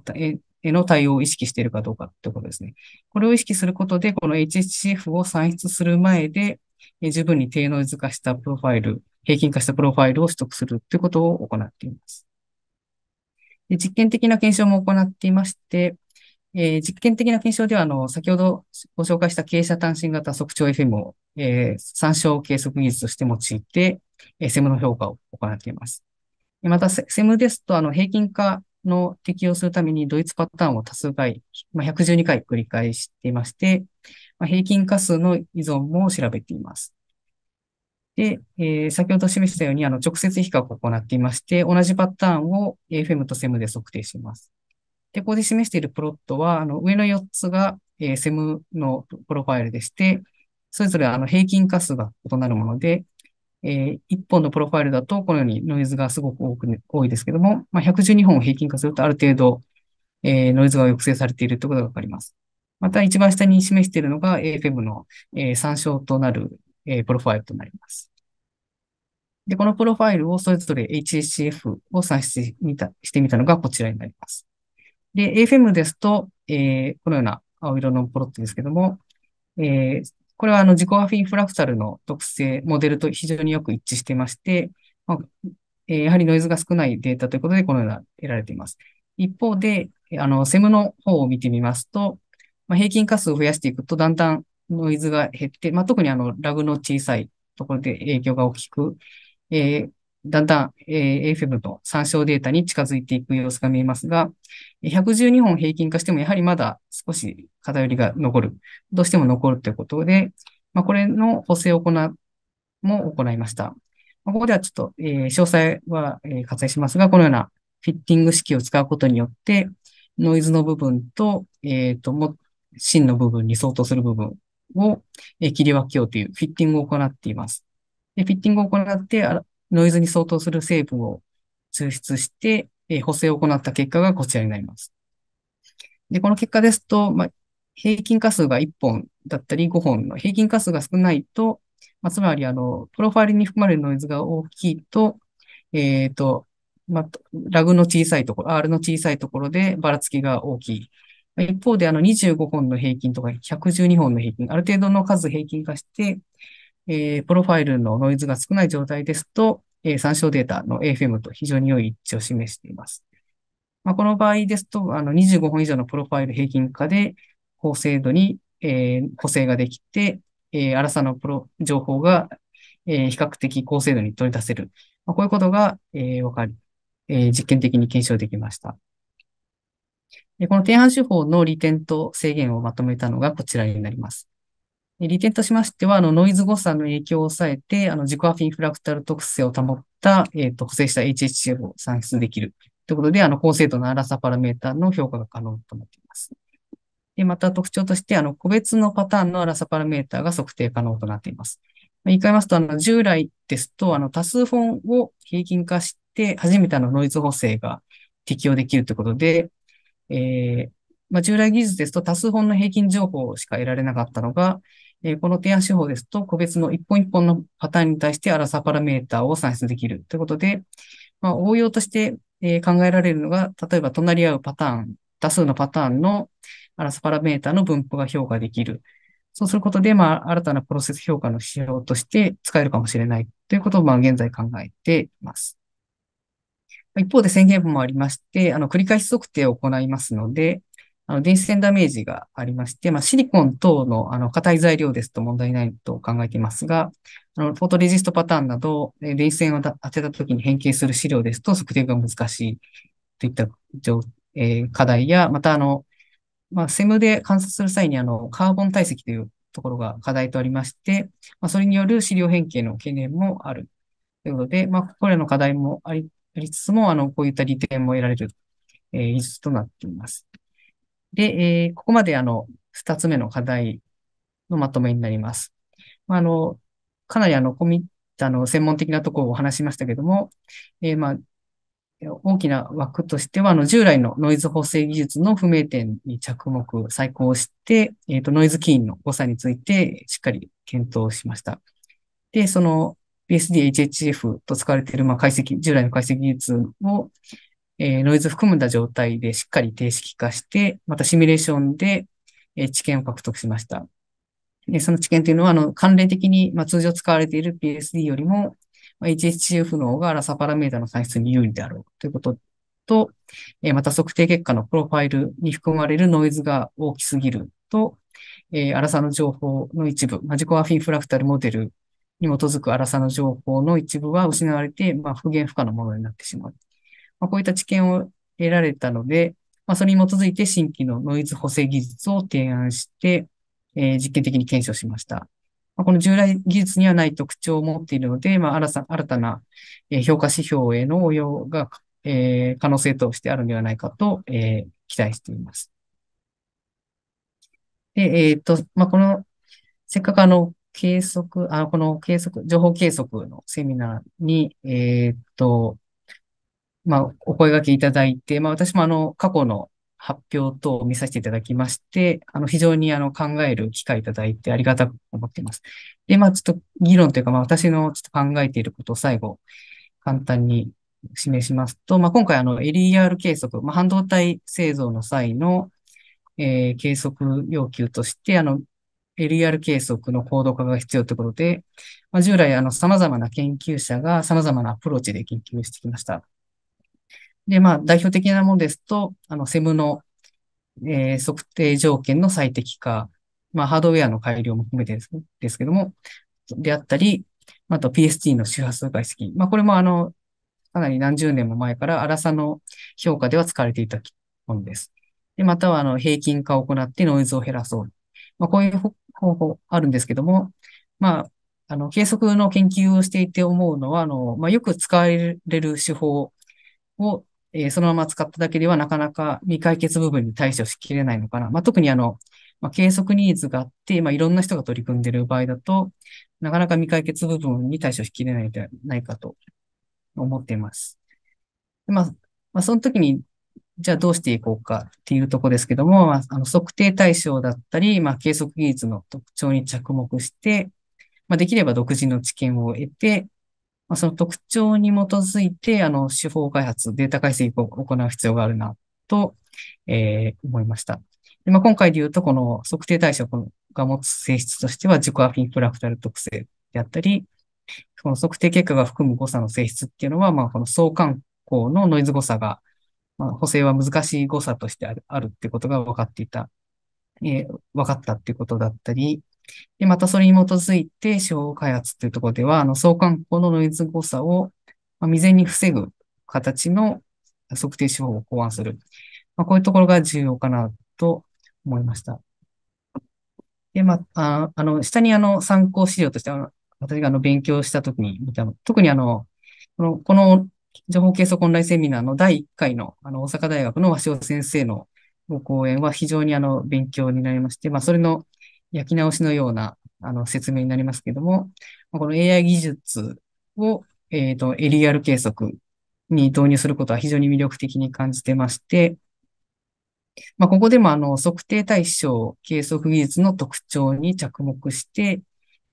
への対応を意識しているかどうかってことですね。これを意識することで、この HHCF を算出する前で、十分に低ノイズ化したプロファイル、平均化したプロファイルを取得するってことを行っています。で実験的な検証も行っていまして、えー、実験的な検証では、あの、先ほどご紹介した傾斜単身型測定 FM を、えー、参照計測技術として用いて、えー、セムの評価を行っています。また、セムですと、あの、平均化の適用するためにドイツパターンを多数回、まあ、112回繰り返していまして、まあ、平均化数の依存も調べています。で、えー、先ほど示したように、あの、直接比較を行っていまして、同じパターンを FM と SEM で測定します。で、ここで示しているプロットは、あの、上の4つが、えー、SEM のプロファイルでして、それぞれあの平均化数が異なるもので、えー、1本のプロファイルだと、このようにノイズがすごく多く、ね、多いですけども、まあ、112本を平均化すると、ある程度、えー、ノイズが抑制されているということがわかります。また、一番下に示しているのが AFM の、えー、参照となる、えー、プロファイルとなります。で、このプロファイルをそれぞれ HCF を算出してみたしてみたのがこちらになります。で、AFM ですと、えー、このような青色のプロットですけども、えー、これはあの自己アフィンフラクタルの特性、モデルと非常によく一致してまして、まあえー、やはりノイズが少ないデータということで、このような得られています。一方で、あの、セムの方を見てみますと、まあ、平均数を増やしていくと、だんだんノイズが減って、まあ、特にあの、ラグの小さいところで影響が大きく、えー、だんだん、えー、a f m と参照データに近づいていく様子が見えますが、112本平均化してもやはりまだ少し偏りが残る。どうしても残るということで、まあ、これの補正を行う、も行いました。ここではちょっと、えー、詳細は、え割愛しますが、このようなフィッティング式を使うことによって、ノイズの部分と、えっ、ー、と、も、芯の部分に相当する部分を、え切り分けようというフィッティングを行っています。でフィッティングを行って、ノイズに相当する成分を抽出して、えー、補正を行った結果がこちらになります。で、この結果ですと、まあ、平均化数が1本だったり5本の平均化数が少ないと、まあ、つまり、あの、プロファイルに含まれるノイズが大きいと、えっ、ー、と、まあ、ラグの小さいところ、R の小さいところでばらつきが大きい。一方で、あの、25本の平均とか112本の平均、ある程度の数平均化して、えー、プロファイルのノイズが少ない状態ですと、えー、参照データの AFM と非常に良い一致を示しています。まあ、この場合ですと、あの25本以上のプロファイル平均化で、高精度に、えー、補正ができて、えー、粗さのプロ情報が、えー、比較的高精度に取り出せる。まあ、こういうことが、えー、わかり、えー、実験的に検証できました。この提案手法の利点と制限をまとめたのがこちらになります。利点としましては、あの、ノイズ誤差の影響を抑えて、あの、自己アフィンフラクタル特性を保った、えー、と、補正した HHF を算出できる。ということで、あの、高精度の粗さパラメータの評価が可能となっています。で、また特徴として、あの、個別のパターンの粗さパラメータが測定可能となっています。言い換えますと、あの、従来ですと、あの、多数フォンを平均化して、初めてのノイズ補正が適用できるということで、えー、まあ、従来技術ですと多数本の平均情報しか得られなかったのが、えこの提案手法ですと、個別の一本一本のパターンに対してアラサパラメータを算出できるということで、まあ、応用として、え考えられるのが、例えば隣り合うパターン、多数のパターンのアラサパラメータの分布が評価できる。そうすることで、まあ、新たなプロセス評価の指標として使えるかもしれないということを、まあ、現在考えています。一方で宣言文もありまして、あの、繰り返し測定を行いますので、あの電子線ダメージがありまして、まあ、シリコン等のあの硬い材料ですと問題ないと考えていますが、あのフォトレジストパターンなど、電子線を当てたときに変形する資料ですと測定が難しいといったえー、課題や、またあの、まあ、セムで観察する際にあのカーボン体積というところが課題とありまして、まあ、それによる資料変形の懸念もあるということで、まあ、これらの課題もありありつつも、あの、こういった利点も得られる、えー、技術となっています。で、えー、ここまであの、二つ目の課題のまとめになります。まあ、あの、かなりあの、コミッあの、専門的なところをお話しましたけども、えー、まあ、大きな枠としては、あの、従来のノイズ補正技術の不明点に着目、再考して、えっ、ー、と、ノイズ起因の誤差についてしっかり検討しました。で、その BSD、HHF と使われている、まあ、解析、従来の解析技術を、えノイズ含んだ状態でしっかり定式化して、またシミュレーションで、え知見を獲得しました。でその知見というのは、あの、関連的に、ま通常使われている PSD よりも、ま HHCF の方がラサパラメータの算出に有利であろうということと、えまた測定結果のプロファイルに含まれるノイズが大きすぎると、えー、アラサの情報の一部、まあ、自己アフィンフラクタルモデルに基づくアラサの情報の一部は失われて、まあ、復元不可のものになってしまう。まあ、こういった知見を得られたので、まあ、それに基づいて新規のノイズ補正技術を提案して、えー、実験的に検証しました。まあ、この従来技術にはない特徴を持っているので、まあ、新新たな評価指標への応用が、えー、可能性としてあるのではないかと、えー、期待しています。で、えっ、ー、と、まあ、この、せっかくあの、計測、あこの計測、情報計測のセミナーに、えっ、ー、と、まあ、お声掛けいただいて、まあ、私もあの、過去の発表等を見させていただきまして、あの、非常にあの、考える機会いただいてありがたく思っています。で、まあ、ちょっと議論というか、まあ、私のちょっと考えていることを最後、簡単に示しますと、まあ、今回あの、LER 計測、まあ、半導体製造の際の、えー、計測要求として、あの、LER 計測の高度化が必要ということで、まあ、従来あの、様々な研究者が様々なアプローチで研究してきました。で、まあ、代表的なものですと、あの、セムの、えー、測定条件の最適化、まあ、ハードウェアの改良も含めてですですけども、であったり、あと PST の周波数解析。まあ、これもあの、かなり何十年も前からラさの評価では使われていたものです。で、またはあの、平均化を行ってノイズを減らそう。まあ、こういう方法あるんですけども、まあ、あの、計測の研究をしていて思うのは、あの、まあ、よく使われる手法をえー、そのまま使っただけではなかなか未解決部分に対処しきれないのかな。まあ、特にあの、まあ、計測ニーズがあって、まあ、いろんな人が取り組んでいる場合だと、なかなか未解決部分に対処しきれないではないかと思っています。まあ、まあ、その時に、じゃあどうしていこうかっていうとこですけども、まあ、あの測定対象だったり、まあ、計測技術の特徴に着目して、まあ、できれば独自の知見を得て、まあ、その特徴に基づいて、あの、手法開発、データ解析を行う必要があるな、と、えー、思いました。でまあ、今回で言うと、この測定対象が持つ性質としては、自己アフィンフラクタル特性であったり、この測定結果が含む誤差の性質っていうのは、まあ、この相関項のノイズ誤差が、まあ、補正は難しい誤差としてあるあるってことが分かっていた、えー、分かったっていうことだったり、で、またそれに基づいて手法開発っていうところでは、あの、相関項のノイズ誤差を、ま未然に防ぐ形の測定手法を考案する。まあ、こういうところが重要かなと思いました。で、まあ、あの、下にあの、参考資料として、私があの、勉強したときに見た、特にあの、この、この情報計測オンラインセミナーの第1回の、あの、大阪大学の鷲尾先生のご講演は非常にあの、勉強になりまして、まあ、それの焼き直しのようなあの説明になりますけども、この AI 技術を、えっ、ー、と、エリアル計測に導入することは非常に魅力的に感じてまして、まあ、ここでもあの測定対象計測技術の特徴に着目して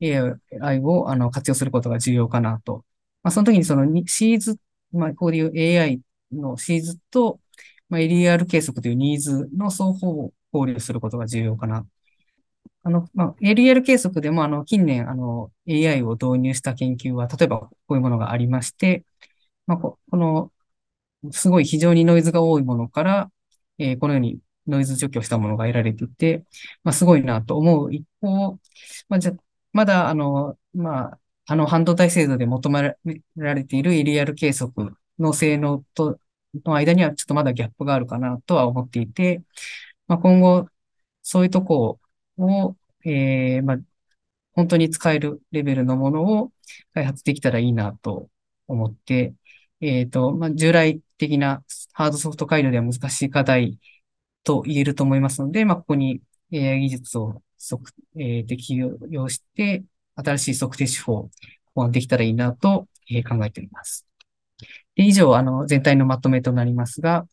AI をあの活用することが重要かなと。まあ、その時にそのシーズ、まあ、こういう AI のシーズと、まあ、LER 計測というニーズの双方を考慮することが重要かなあの、まあ、LL 計測でも、あの、近年、あの、AI を導入した研究は、例えばこういうものがありまして、まあ、この、すごい非常にノイズが多いものから、えー、このようにノイズ除去したものが得られていて、まあ、すごいなと思う一方、まあ、じゃ、まだ、あの、まあ、あの、半導体制度で求められている l l 計測の性能と、の間にはちょっとまだギャップがあるかなとは思っていて、まあ、今後、そういうとこをを、えー、まあ、本当に使えるレベルのものを開発できたらいいなと思って、えっ、ー、と、まあ、従来的なハードソフト回路では難しい課題と言えると思いますので、まあ、ここに AI 技術を即、えー、適用して、新しい測定手法を考案できたらいいなと、えー、考えております。で以上、あの、全体のまとめとなりますが、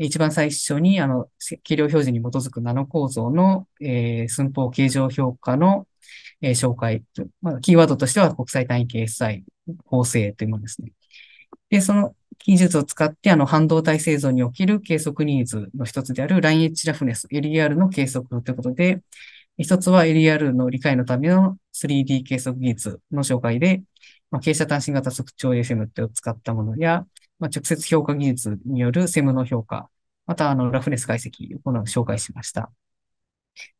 一番最初に、あの、計量表示に基づくナノ構造の、えー、寸法形状評価の、えー、紹介、まあ、キーワードとしては国際単位形 SI 構成というものですね。で、その技術を使って、あの、半導体製造における計測ニーズの一つである、ラインエッジラフネス、LER の計測ということで、一つは LER の理解のための 3D 計測技術の紹介で、まあ、傾斜単身型測長 f m ってを使ったものや、まあ、直接評価技術によるセムの評価、またあのラフネス解析、をこの紹介しました。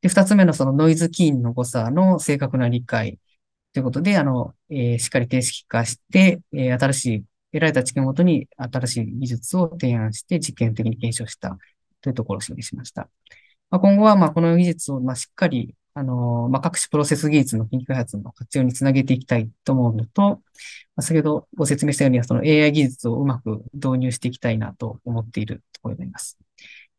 で、二つ目のそのノイズキーンの誤差の正確な理解ということで、あの、えー、しっかり定式化して、えー、新しい、得られた知見をもとに新しい技術を提案して実験的に検証したというところを示しました。まあ、今後は、まあ、この技術を、まあ、しっかりあの、まあ、各種プロセス技術の研究開発の活用につなげていきたいと思うのと、ま先ほどご説明したように、その AI 技術をうまく導入していきたいなと思っているところになります。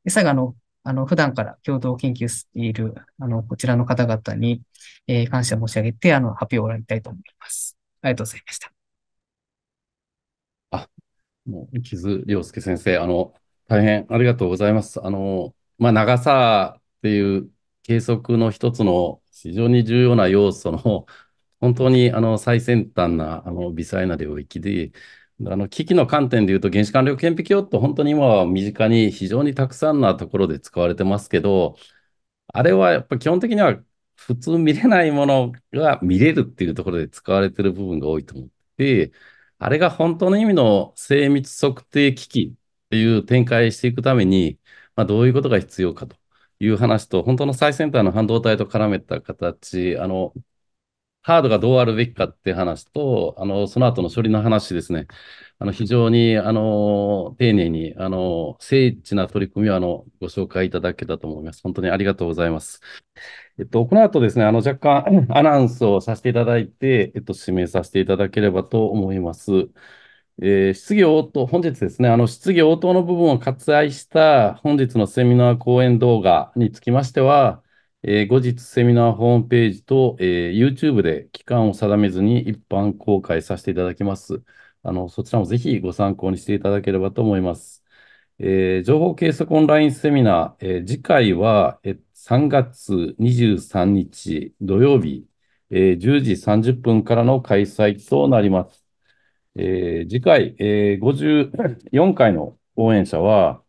で最後、あの、あの、普段から共同研究している、あの、こちらの方々に、えー、感謝申し上げて、あの、発表を終わりたいと思います。ありがとうございました。あ、もう、木津良介先生、あの、大変ありがとうございます。あの、まあ、長さっていう計測の一つの非常に重要な要素の、本当にあの最先端なあの微細な領域で、あの機器の観点でいうと、原子管力顕微鏡って本当に今は身近に非常にたくさんなところで使われてますけど、あれはやっぱ基本的には普通見れないものが見れるっていうところで使われてる部分が多いと思って、あれが本当の意味の精密測定機器っていう展開していくために、まあ、どういうことが必要かという話と、本当の最先端の半導体と絡めた形、あの、ハードがどうあるべきかって話と、あの、その後の処理の話ですね。あの、非常に、あの、丁寧に、あの、精緻な取り組みを、あの、ご紹介いただけたと思います。本当にありがとうございます。えっと、この後ですね、あの、若干アナウンスをさせていただいて、えっと、指名させていただければと思います。え質疑応答、本日ですね、あの質疑応答の部分を割愛した本日のセミナー講演動画につきましては、えー、後日セミナーホームページと、えー、YouTube で期間を定めずに一般公開させていただきます。あのそちらもぜひご参考にしていただければと思います。えー、情報計測オンラインセミナー、えー、次回は、えー、3月23日土曜日、えー、10時30分からの開催となります。えー、次回、えー、54回の応援者は、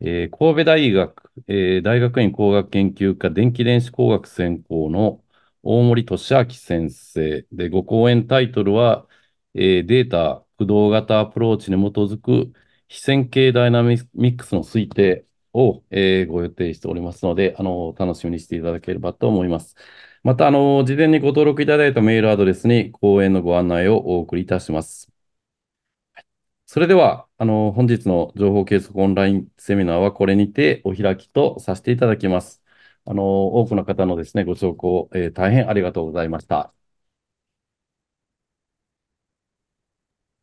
えー、神戸大学、えー、大学院工学研究科電気電子工学専攻の大森俊明先生で、ご講演タイトルは、えー、データ駆動型アプローチに基づく非線形ダイナミックスの推定を、えー、ご予定しておりますので、あの、楽しみにしていただければと思います。また、あの、事前にご登録いただいたメールアドレスに講演のご案内をお送りいたします。それでは、あの、本日の情報計測オンラインセミナーはこれにてお開きとさせていただきます。あの、多くの方のですね、ご聴講、えー、大変ありがとうございました。